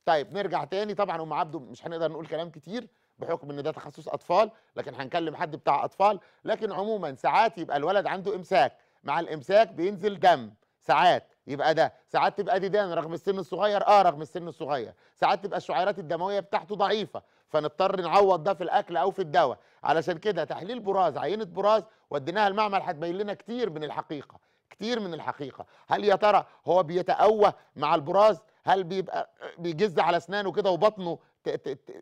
طيب نرجع تاني طبعا ام عبده مش هنقدر نقول كلام كتير بحكم ان ده تخصص اطفال لكن هنكلم حد بتاع اطفال لكن عموما ساعات يبقى الولد عنده امساك مع الامساك بينزل دم ساعات يبقى ده ساعات تبقى ديدان رغم السن الصغير اه رغم السن الصغير ساعات تبقى الشعيرات الدمويه بتاعته ضعيفه فنضطر نعوض ده في الاكل او في الدواء علشان كده تحليل براز عينه براز وديناها المعمل هتبين لنا كتير من الحقيقه كتير من الحقيقه هل يا ترى هو بيتاوه مع البراز هل بيبقى بيجز على اسنانه كده وبطنه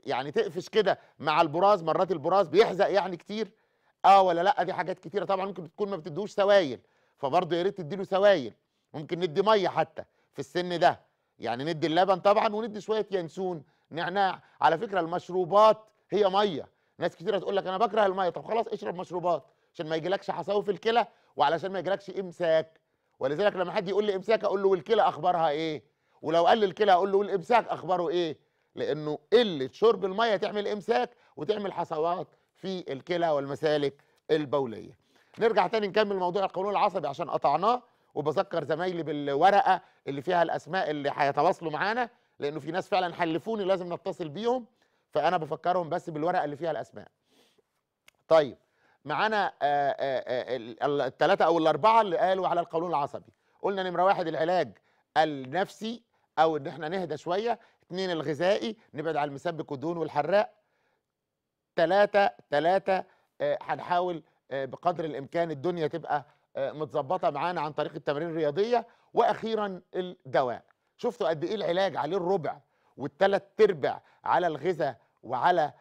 يعني تقفش كده مع البراز مرات البراز بيحزق يعني كتير اه ولا لا دي حاجات كتيره طبعا ممكن تكون ما بتدوش سوائل فبرضه يا ريت تديله سوائل ممكن ندي ميه حتى في السن ده يعني ندي اللبن طبعا وندي شويه ينسون نعناع على فكره المشروبات هي ميه ناس كتيره تقول لك انا بكره الميه طب خلاص اشرب مشروبات عشان ما يجيلكش حصاوي في الكلى وعلشان ما يجيلكش امساك ولذلك لما حد يقول لي امساك اقول له والكلى اخبارها ايه ولو قلل الكلى اقول له الامساك اخباره ايه لانه قله شرب الميه تعمل امساك وتعمل حصوات في الكلى والمسالك البوليه نرجع تاني نكمل موضوع القولون العصبي عشان قطعناه وبذكر زمايلي بالورقه اللي فيها الاسماء اللي هيتواصلوا معانا لانه في ناس فعلا حلفوني لازم نتصل بيهم فانا بفكرهم بس بالورقه اللي فيها الاسماء طيب معانا آه، آه، آه، الثلاثه او الاربعه اللي قالوا على القولون العصبي قلنا نمره واحد العلاج النفسي او ان احنا نهدى شويه اتنين الغذائي نبعد عن المسبك والدهون والحراق تلاتة تلاتة آه، هنحاول آه، بقدر الامكان الدنيا تبقى آه، متظبطه معانا عن طريق التمارين الرياضيه واخيرا الدواء شفتوا قد ايه العلاج عليه الربع والثلاث تربع على الغذاء وعلى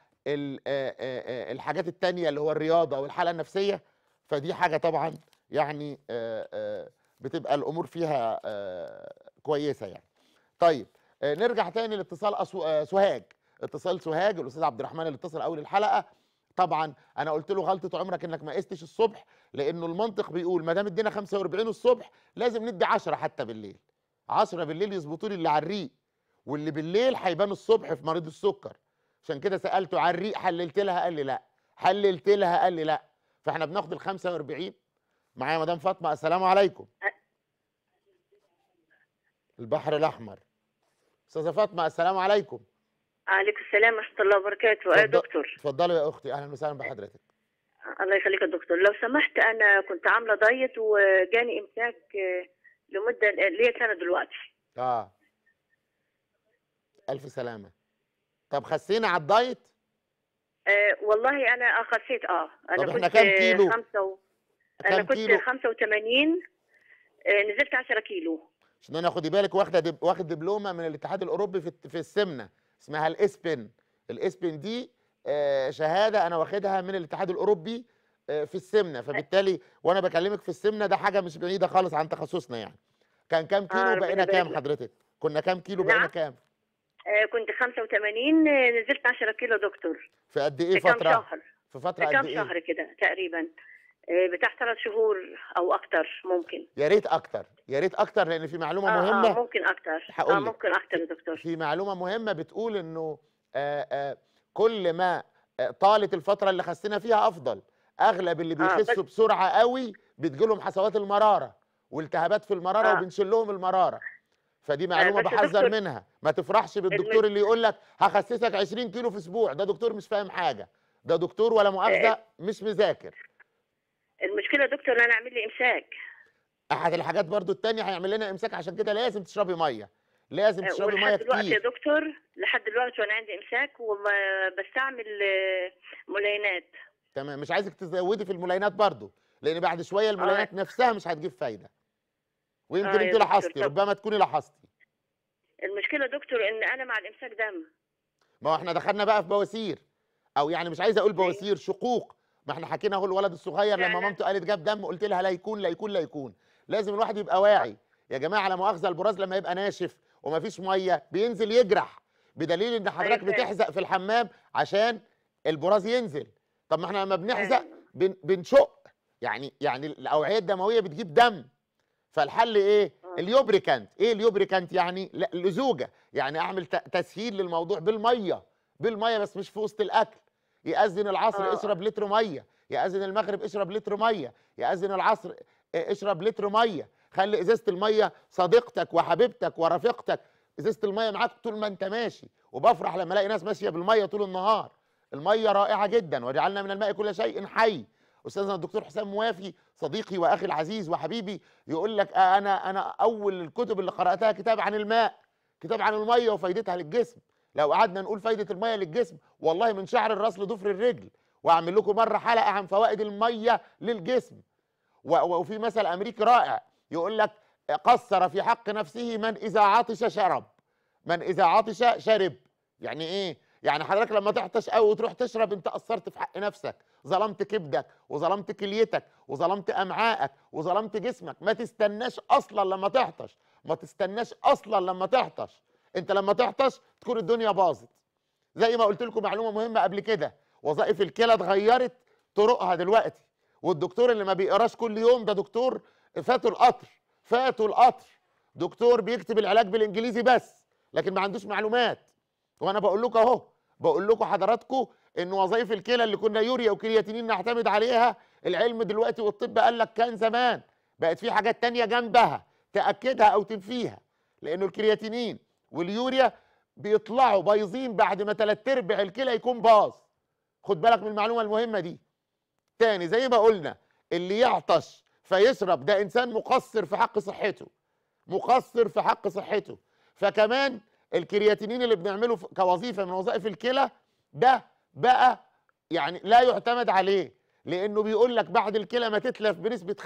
الحاجات التانية اللي هو الرياضه والحاله النفسيه فدي حاجه طبعا يعني بتبقى الامور فيها كويسه يعني طيب آه، نرجع تاني لاتصال آه، سوهاج اتصال سوهاج الاستاذ عبد الرحمن اللي اتصل اول الحلقه طبعا انا قلت له غلطه عمرك انك ما قستش الصبح لانه المنطق بيقول ما دام ادينا 45 الصبح لازم ندي 10 حتى بالليل 10 بالليل يظبطوا لي اللي على الريق واللي بالليل هيبان الصبح في مريض السكر عشان كده سالته على الريق حللت لها قال لي لا حللت لها قال لي لا فاحنا بناخد ال 45 معايا مدام فاطمه السلام عليكم البحر الاحمر استاذه فاطمه السلام عليكم عليكم السلام ورحمه الله وبركاته يا دكتور اتفضلي يا اختي اهلا وسهلا بحضرتك الله يخليك يا دكتور لو سمحت انا كنت عامله دايت وجاني امساك آه، لمده آه، ليا سنه دلوقتي اه الف سلامه طب خسينا على الدايت آه والله انا آه، خسيت اه انا طب احنا كنت كيلو خمسة و... انا كنت كيلو؟ 85 آه نزلت 10 كيلو عشان انا خدي بالك دب واخد دبلومه من الاتحاد الاوروبي في في السمنه اسمها الاسبن الاسبن دي آه، شهاده انا واخدها من الاتحاد الاوروبي آه، في السمنه فبالتالي وانا بكلمك في السمنه ده حاجه مش بعيده خالص عن تخصصنا يعني كان كام كيلو آه بقينا كام حضرتك كنا كام كيلو نعم. بقينا كام آه، كنت 85 نزلت 10 كيلو دكتور في قد ايه في فتره كام شهر في فتره قد ايه كام شهر كده تقريبا آه، بتاع ثلاث شهور او اكثر ممكن يا ريت اكثر يا ريت اكثر لان في معلومه آه, آه، مهمه آه ممكن اكثر اه ممكن اكثر يا دكتور في معلومه مهمه بتقول انه آه، كل ما طالت الفتره اللي خسينا فيها افضل اغلب اللي بيخسوا آه بسرعه قوي بتجيلهم حصوات المراره والتهابات في المراره آه وبنشيل لهم المراره فدي معلومه بحذر منها ما تفرحش بالدكتور اللي يقول لك هخسسك 20 كيلو في اسبوع ده دكتور مش فاهم حاجه ده دكتور ولا مؤاخذه مش مذاكر المشكله يا دكتور ان انا اعمل لي امساك احد الحاجات برضو التانية هيعمل لنا امساك عشان كده لازم تشربي ميه لازم أه، تشربي ميه كتير دلوقتي يا دكتور لحد دلوقتي وانا عندي امساك وبستعمل آه، ملينات تمام مش عايزك تزودي في الملينات برضو لان بعد شويه الملينات آه. نفسها مش هتجيب فايده ويمكن آه انت لاحظتي ربما تكوني لاحظتي المشكله يا دكتور ان انا مع الامساك دم ما احنا دخلنا بقى في بواسير او يعني مش عايزه اقول إيه؟ بواسير شقوق ما احنا حكينا اهو الولد الصغير لما مامته قالت جاب دم قلت لها لا يكون لا يكون لا يكون لازم الواحد يبقى واعي يا جماعه على مؤاخذه البراز لما يبقى ناشف ومفيش ميه بينزل يجرح بدليل ان حضرتك بتحزق في الحمام عشان البراز ينزل طب ما احنا لما بنحزق أيوة. بنشق يعني يعني الاوعيه الدمويه بتجيب دم فالحل ايه آه. اليوبريكانت ايه اليوبريكانت يعني لزوجه يعني اعمل تسهيل للموضوع بالميه بالميه بس مش في وسط الاكل يأذن العصر آه. اشرب لتر ميه يأذن المغرب اشرب لتر ميه يأذن العصر اشرب آه، لتر ميه خلي ازازه الميه صديقتك وحبيبتك ورفيقتك ازازه الميه معاك طول ما انت ماشي وبفرح لما الاقي ناس ماشيه بالميه طول النهار الميه رائعه جدا وجعلنا من الماء كل شيء حي استاذنا الدكتور حسام موافي صديقي واخي العزيز وحبيبي يقول لك آه، انا انا اول الكتب اللي قراتها كتاب عن الماء كتاب عن الميه وفائدتها للجسم لو قعدنا نقول فايده الميه للجسم والله من شعر الراس لضفر الرجل واعمل لكم مره حلقه عن فوائد الميه للجسم وفي مثل امريكي رائع يقول لك قصر في حق نفسه من اذا عطش شرب من اذا عطش شرب يعني ايه يعني حضرتك لما تعطش قوي وتروح تشرب انت قصرت في حق نفسك ظلمت كبدك وظلمت كليتك وظلمت امعائك وظلمت جسمك ما تستناش اصلا لما تعطش ما تستناش اصلا لما تعطش انت لما تحطش تكون الدنيا باظت زي ما قلت لكم معلومه مهمه قبل كده وظائف الكلى اتغيرت طرقها دلوقتي والدكتور اللي ما بيقراش كل يوم ده دكتور فاته القطر فاته القطر دكتور بيكتب العلاج بالانجليزي بس لكن ما عندوش معلومات وانا بقول لكم اهو بقول لكم حضراتكم ان وظائف الكلى اللي كنا يوريا وكرياتينين نعتمد عليها العلم دلوقتي والطب قال لك كان زمان بقت في حاجات تانية جنبها تاكدها او تنفيها لانه الكرياتينين واليوريا بيطلعوا بايظين بعد ما تلات ارباع الكلى يكون باظ خد بالك من المعلومه المهمه دي تاني زي ما قلنا اللي يعطش فيشرب ده انسان مقصر في حق صحته مقصر في حق صحته فكمان الكرياتينين اللي بنعمله كوظيفه من وظائف الكلى ده بقى يعني لا يعتمد عليه لانه بيقول لك بعد الكلى ما تتلف بنسبه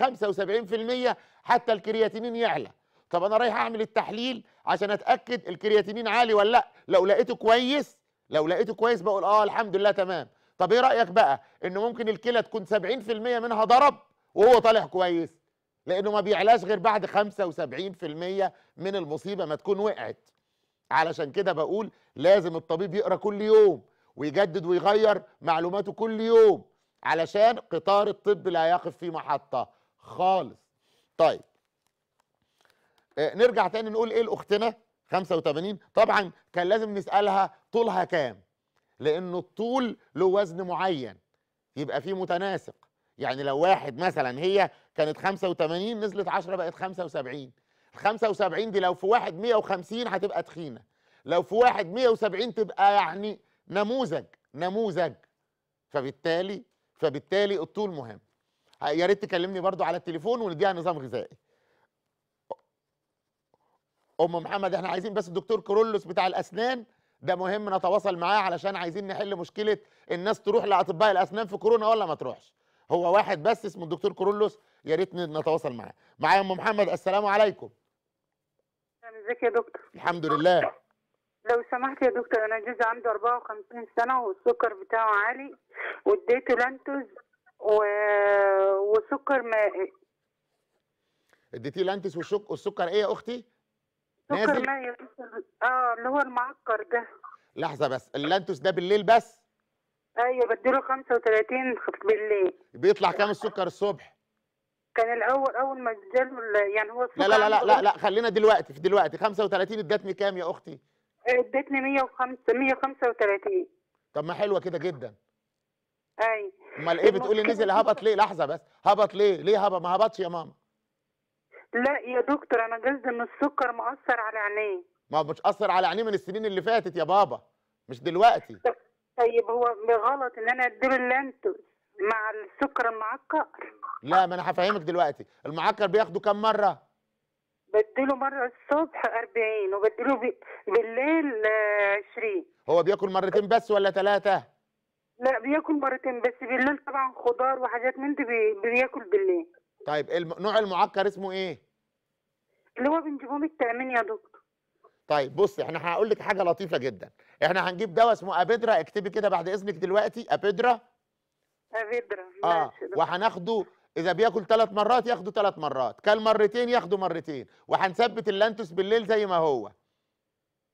75% حتى الكرياتينين يعلى طب انا رايح اعمل التحليل عشان اتاكد الكرياتينين عالي ولا لا لو لقيته كويس لو لقيته كويس بقول اه الحمد لله تمام طب ايه رايك بقى ان ممكن الكلى تكون 70% منها ضرب وهو طالع كويس لانه ما بيعلاش غير بعد 75% من المصيبه ما تكون وقعت علشان كده بقول لازم الطبيب يقرا كل يوم ويجدد ويغير معلوماته كل يوم علشان قطار الطب لا يقف في محطه خالص طيب آه، نرجع تاني نقول ايه لاختنا 85 طبعا كان لازم نسالها طولها كام لان الطول له وزن معين يبقى فيه متناسق يعني لو واحد مثلا هي كانت 85 نزلت 10 بقت 75 ال 75 دي لو في واحد 150 هتبقى تخينه لو في واحد 170 تبقى يعني نموذج نموذج فبالتالي فبالتالي الطول مهم يا ريت تكلمني برضو على التليفون ونديها نظام غذائي ام محمد احنا عايزين بس الدكتور كرولوس بتاع الاسنان ده مهم نتواصل معاه علشان عايزين نحل مشكله الناس تروح لاطباء الاسنان في كورونا ولا ما تروحش هو واحد بس اسمه الدكتور كرولوس يا ريت نتواصل معاه معايا ام محمد السلام عليكم يعني ازيك يا دكتور الحمد لله لو سمحت يا دكتور انا جوزي عنده 54 سنه والسكر بتاعه عالي واديته لانتوز و... وسكر مائي اديتيه لانتوز والسكر ايه يا اختي؟ سكر نازل اه اللي هو المعكر ده لحظه بس اللانتوس ده بالليل بس ايوه بديله 35 بالليل بيطلع كام السكر الصبح كان الاول اول ما اداله يعني هو لا لا لا لا لا, إيه؟ لا خلينا دلوقتي في دلوقتي 35 ادتني كام يا اختي آه، ادتني 105 135 طب ما حلوه كده جدا ايوه امال ايه بتقولي نزل هبط ليه لحظه بس هبط ليه ليه هبط ما هبطش يا ماما لا يا دكتور انا جلد ان السكر مأثر على عينيه ما هو مش أثر على عينيه من السنين اللي فاتت يا بابا مش دلوقتي طيب هو غلط ان انا اديله اللانتوس مع السكر المعكر لا ما انا هفهمك دلوقتي المعكر بياخده كم مره بديله مره الصبح 40 وبديله بالليل 20 آه، هو بياكل مرتين بس ولا ثلاثه لا بياكل مرتين بس بالليل طبعا خضار وحاجات من دي بياكل بالليل طيب النوع المعكر اسمه ايه؟ اللي هو بنجيبهم التأمين يا دكتور طيب بصي احنا هقول لك حاجه لطيفه جدا احنا هنجيب دواء اسمه ابيدرا اكتبي كده بعد اذنك دلوقتي ابيدرا ابيدرا اه وهناخده اذا بياكل ثلاث مرات ياخده ثلاث مرات كل مرتين ياخده مرتين وهنثبت اللانتوس بالليل زي ما هو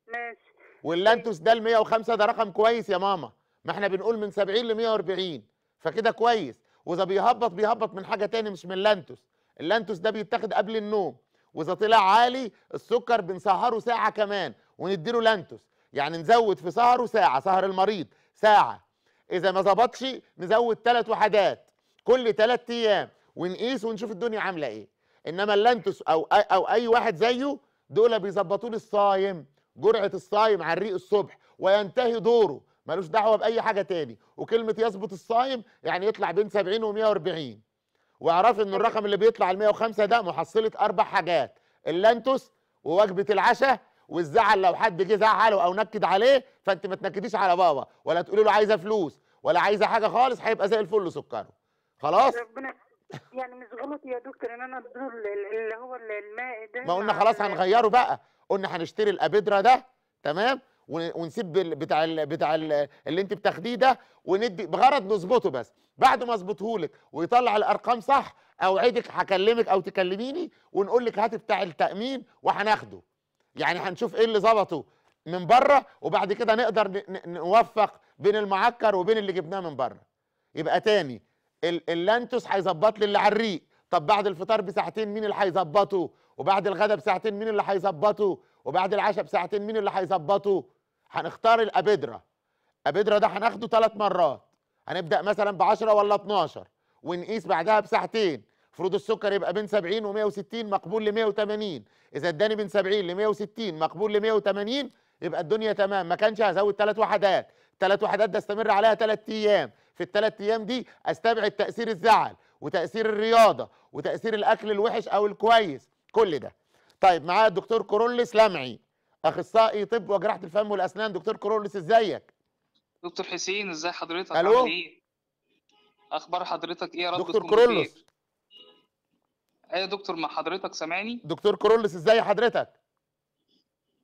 ماشي واللانتوس ده ال 105 ده رقم كويس يا ماما ما احنا بنقول من 70 ل 140 فكده كويس واذا بيهبط بيهبط من حاجه تاني مش من اللانتوس اللانتوس ده بيتاخد قبل النوم واذا طلع عالي السكر بنسهره ساعه كمان ونديله لانتوس يعني نزود في سهره ساعه سهر المريض ساعه اذا ما ظبطش نزود ثلاث وحدات كل ثلاث ايام ونقيس ونشوف الدنيا عامله ايه انما اللانتوس او او اي واحد زيه دول بيظبطوا للصايم جرعه الصايم على الريق الصبح وينتهي دوره ملوش دعوه باي حاجه تاني وكلمه يظبط الصائم يعني يطلع بين 70 و140 واعرفي ان الرقم اللي بيطلع ال 105 ده محصله اربع حاجات اللانتوس ووجبه العشاء والزعل لو حد جه زعله او نكد عليه فانت ما تنكديش على بابا ولا تقولي له عايزه فلوس ولا عايزه حاجه خالص هيبقى زي الفل سكره خلاص ربنا يعني مش غلط يا دكتور ان انا الدور اللي هو الماء ده ما قلنا خلاص هنغيره بقى قلنا هنشتري الابيدرا ده تمام ونسيب بتاع الـ بتاع الـ اللي انت بتاخديه ده وندي بغرض نظبطه بس بعد ما اظبطهولك ويطلع الارقام صح اوعدك هكلمك او تكلميني ونقول لك هات بتاع التامين وهناخده يعني هنشوف ايه اللي ظبطه من بره وبعد كده نقدر نوفق بين المعكر وبين اللي جبناه من بره يبقى تاني اللانتوس هيظبط لي اللي على الريق طب بعد الفطار بساعتين مين اللي هيظبطه وبعد الغداء بساعتين مين اللي هيظبطه وبعد العشاء بساعتين مين اللي هيظبطه هنختار الابيدرا ابيدرا ده هناخده ثلاث مرات هنبدا مثلا ب 10 ولا 12 ونقيس بعدها بساعتين المفروض السكر يبقى بين 70 و160 مقبول ل 180 اذا اداني بين 70 ل 160 مقبول ل 180 يبقى الدنيا تمام ما كانش هزود ثلاث وحدات ثلاث وحدات ده استمر عليها ثلاث ايام في الثلاث ايام دي استبعد تاثير الزعل وتاثير الرياضه وتاثير الاكل الوحش او الكويس كل ده طيب معايا الدكتور كورولس لمعي اخصائي طب وجراحه الفم والاسنان دكتور كرولس ازيك دكتور حسين ازي حضرتك الو ايه اخبار حضرتك ايه يا رب دكتور كرولس ايوه يا دكتور مع حضرتك سامعني دكتور كرولس ازي حضرتك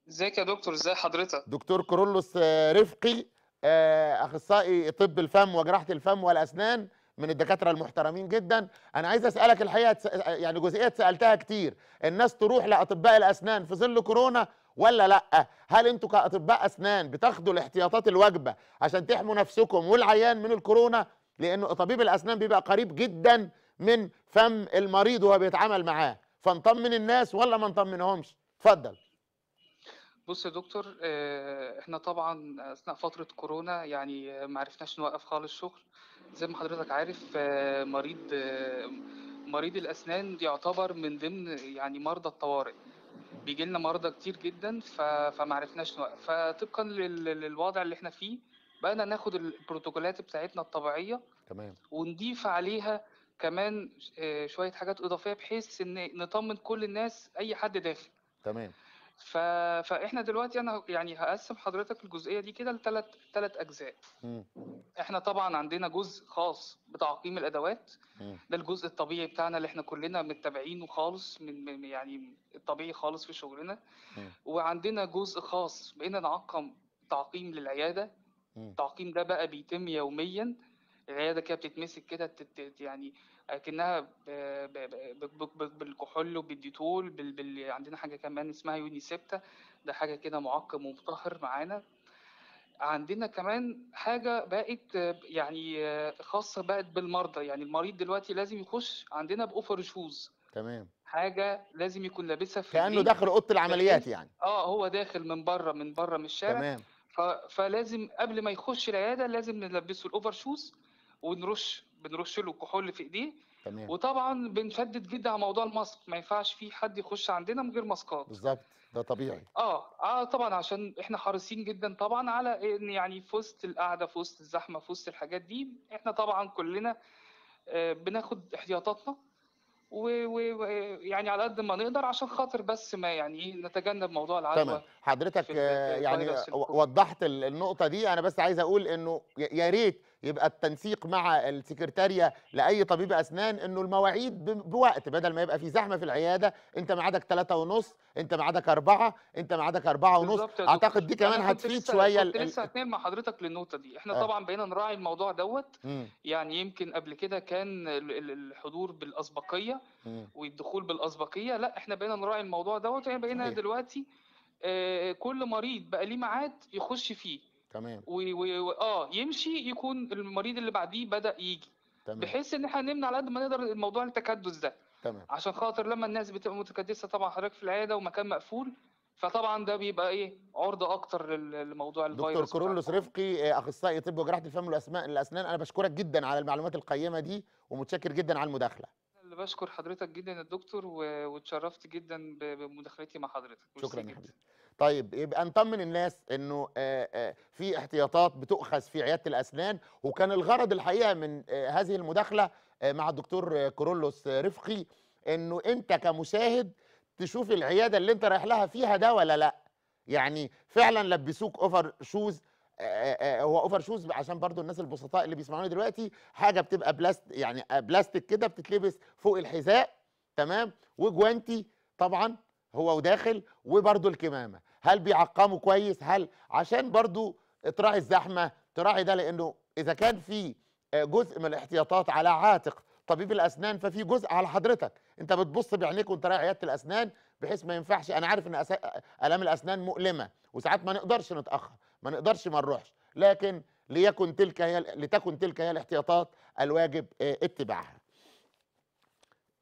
ازيك يا دكتور ازي حضرتك دكتور كرولس آه، رفقي آه، اخصائي طب الفم وجراحه الفم والاسنان من الدكاتره المحترمين جدا انا عايز اسالك الحقيقه يعني جزئيه سالتها كتير الناس تروح لاطباء الاسنان في ظل كورونا ولا لا هل انتوا كاطباء اسنان بتاخدوا الاحتياطات الواجبه عشان تحموا نفسكم والعيان من الكورونا لان طبيب الاسنان بيبقى قريب جدا من فم المريض وهو بيتعامل معاه فنطمن الناس ولا ما نطمنهمش اتفضل بص يا دكتور آه، احنا طبعا اثناء فتره كورونا يعني ما عرفناش نوقف خالص شغل زي ما حضرتك عارف آه، مريض آه، مريض الاسنان يعتبر من ضمن يعني مرضى الطوارئ بيجي لنا مرضى كتير جدا فما عرفناش نوقف فطبقا للوضع اللي احنا فيه بقينا ناخد البروتوكولات بتاعتنا الطبيعيه تمام ونضيف عليها كمان آه، شويه حاجات اضافيه بحيث ان نطمن كل الناس اي حد داخل تمام ف... فاحنا دلوقتي انا يعني هقسم حضرتك الجزئيه دي كده لثلاث ثلاث اجزاء. مم. احنا طبعا عندنا جزء خاص بتعقيم الادوات مم. ده الجزء الطبيعي بتاعنا اللي احنا كلنا متابعينه خالص من يعني الطبيعي خالص في شغلنا مم. وعندنا جزء خاص بقينا نعقم تعقيم للعياده التعقيم ده بقى بيتم يوميا العياده كده بتتمسك كده يعني اكنها بالكحول وبالديتول بال... عندنا حاجه كمان اسمها يوني سبتا ده حاجه كده معقم ومطهر معانا عندنا كمان حاجة بقت يعني خاصة بقت بالمرضى يعني المريض دلوقتي لازم يخش عندنا بأوفر شوز تمام حاجة لازم يكون لابسها في كأنه داخل أوضة العمليات يعني اه هو داخل من بره من بره من الشارع تمام ف... فلازم قبل ما يخش العيادة لازم نلبسه الأوفر شوز ونرش بنرش له كحول في ايديه تمام وطبعا بنشدد جدا على موضوع الماسك ما ينفعش في حد يخش عندنا من غير ماسكات بالظبط ده طبيعي اه اه طبعا عشان احنا حريصين جدا طبعا على ان يعني في وسط القعده في وسط الزحمه في وسط الحاجات دي احنا طبعا كلنا آه، بناخد احتياطاتنا ويعني على قد ما نقدر عشان خاطر بس ما يعني إيه، نتجنب موضوع العدوى تمام حضرتك آه، يعني وضحت النقطه دي انا بس عايز اقول انه يا ريت يبقى التنسيق مع السكرتاريه لاي طبيب اسنان انه المواعيد بوقت بدل ما يبقى في زحمه في العياده انت ميعادك ثلاثة ونص انت ميعادك أربعة انت ميعادك أربعة ونص اعتقد دي كمان هتفيد شويه كنت لسه هتنقل مع حضرتك للنقطه دي احنا آه. طبعا بقينا نراعي الموضوع دوت يعني يمكن قبل كده كان الحضور بالاسبقيه والدخول بالاسبقيه لا احنا بقينا نراعي الموضوع دوت يعني بقينا دلوقتي آه، كل مريض بقى ليه ميعاد يخش فيه تمام و... و... اه يمشي يكون المريض اللي بعديه بدا يجي تمام. بحيث ان احنا نمنع على قد ما نقدر الموضوع التكدس ده تمام عشان خاطر لما الناس بتبقى متكدسه طبعا حضرتك في العياده ومكان مقفول فطبعا ده بيبقى ايه عرضه اكتر لموضوع الفيروس دكتور كرولوس رفقي آه، اخصائي طب وجراحه الفم والاسنان انا بشكرك جدا على المعلومات القيمه دي ومتشكر جدا على المداخله اللي بشكر حضرتك جدا يا دكتور واتشرفت جدا بمداخلتي مع حضرتك شكرا يا حبيبي طيب يبقى نطمن الناس انه في احتياطات بتؤخذ في عياده الاسنان وكان الغرض الحقيقه من هذه المداخله مع الدكتور كورولوس رفقي انه انت كمشاهد تشوف العياده اللي انت رايح لها فيها ده ولا لا يعني فعلا لبسوك اوفر شوز هو اوفر شوز عشان برضو الناس البسطاء اللي بيسمعوني دلوقتي حاجه بتبقى بلاست يعني بلاستيك كده بتتلبس فوق الحذاء تمام وجوانتي طبعا هو وداخل وبرده الكمامه هل بيعقموا كويس هل عشان برده تراعي الزحمه تراعي ده لانه اذا كان في آه، جزء من الاحتياطات على عاتق طبيب الاسنان ففي جزء على حضرتك انت بتبص بعينيك وانت رايح عياده الاسنان بحيث ما ينفعش انا عارف ان الام الاسنان مؤلمه وساعات ما نقدرش نتاخر ما نقدرش ما نروحش لكن ليكن تلك هي لتكن تلك هي الاحتياطات الواجب آه، اتباعها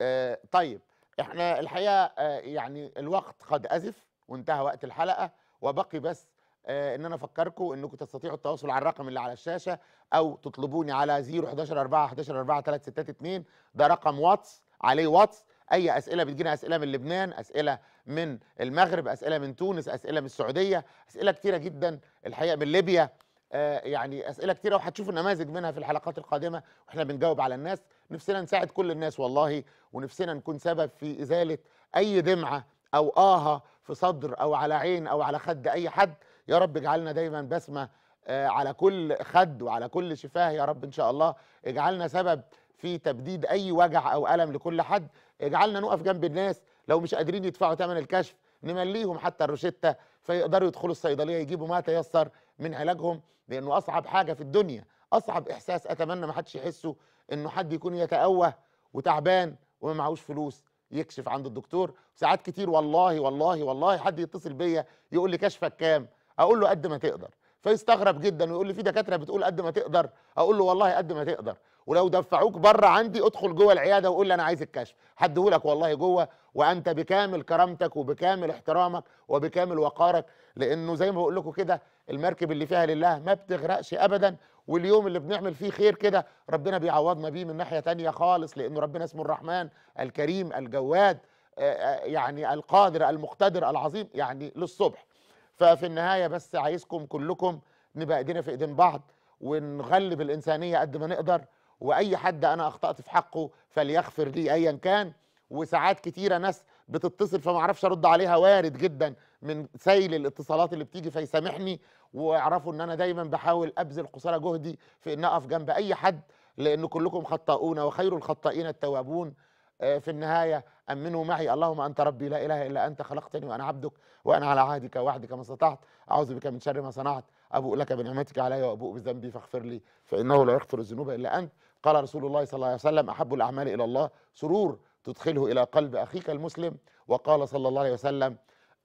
آه، طيب احنا الحقيقه آه، يعني الوقت قد ازف وانتهى وقت الحلقه وبقي بس آه، ان انا افكركم انكم تستطيعوا التواصل على الرقم اللي على الشاشه او تطلبوني على 011 4 362 ده رقم واتس عليه واتس اي اسئله بتجينا اسئله من لبنان اسئله من المغرب اسئله من تونس اسئله من السعوديه اسئله كتيره جدا الحقيقه من ليبيا آه، يعني اسئله كتيره وهتشوفوا نماذج منها في الحلقات القادمه واحنا بنجاوب على الناس نفسنا نساعد كل الناس والله ونفسنا نكون سبب في إزالة أي دمعة أو آهة في صدر أو على عين أو على خد أي حد يا رب اجعلنا دايما بسمة آه، على كل خد وعلى كل شفاه يا رب إن شاء الله اجعلنا سبب في تبديد أي وجع أو ألم لكل حد اجعلنا نقف جنب الناس لو مش قادرين يدفعوا ثمن الكشف نمليهم حتى الروشتة فيقدروا يدخلوا الصيدلية يجيبوا ما تيسر من علاجهم لأنه أصعب حاجة في الدنيا أصعب إحساس أتمنى ما حدش يحسه انه حد يكون يتأوه وتعبان وما معهوش فلوس يكشف عند الدكتور ساعات كتير والله والله والله حد يتصل بيا يقول لي كشفك كام اقول له قد ما تقدر فيستغرب جدا ويقول لي في دكاتره بتقول قد ما تقدر اقول له والله قد ما تقدر ولو دفعوك بره عندي ادخل جوه العياده وقول لي انا عايز الكشف هديهولك والله جوه وانت بكامل كرامتك وبكامل احترامك وبكامل وقارك لانه زي ما بقول لكم كده المركب اللي فيها لله ما بتغرقش ابدا واليوم اللي بنعمل فيه خير كده ربنا بيعوضنا بيه من ناحيه تانية خالص لانه ربنا اسمه الرحمن الكريم الجواد آه، آه، يعني القادر المقتدر العظيم يعني للصبح ففي النهايه بس عايزكم كلكم نبقى ايدينا في ايدين بعض ونغلب الانسانيه قد ما نقدر واي حد انا اخطات في حقه فليغفر لي ايا كان وساعات كتيره ناس بتتصل فما اعرفش ارد عليها وارد جدا من سيل الاتصالات اللي بتيجي فيسامحني واعرفوا ان انا دايما بحاول ابذل قصارى جهدي في ان اقف جنب اي حد لان كلكم خطاؤون وخير الخطائين التوابون آه، في النهايه امنوا معي اللهم انت ربي لا اله الا انت خلقتني وانا عبدك وانا على عهدك ووعدك ما استطعت اعوذ بك من شر ما صنعت ابوء لك بنعمتك علي وابوء بذنبي فاغفر لي فانه لا يغفر الذنوب الا انت قال رسول الله صلى الله عليه وسلم احب الاعمال الى الله سرور تدخله الى قلب اخيك المسلم وقال صلى الله عليه وسلم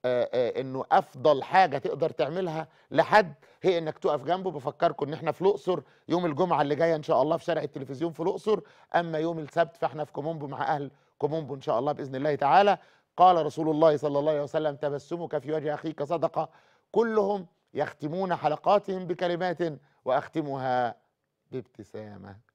آه، آه، انه افضل حاجه تقدر تعملها لحد هي انك تقف جنبه بفكركم ان احنا في الاقصر يوم الجمعه اللي جايه ان شاء الله في شارع التلفزيون في الاقصر اما يوم السبت فاحنا في كومومبو مع اهل كومومبو ان شاء الله باذن الله تعالى قال رسول الله صلى الله عليه وسلم تبسمك في وجه اخيك صدقه كلهم يختمون حلقاتهم بكلمات واختمها بابتسامه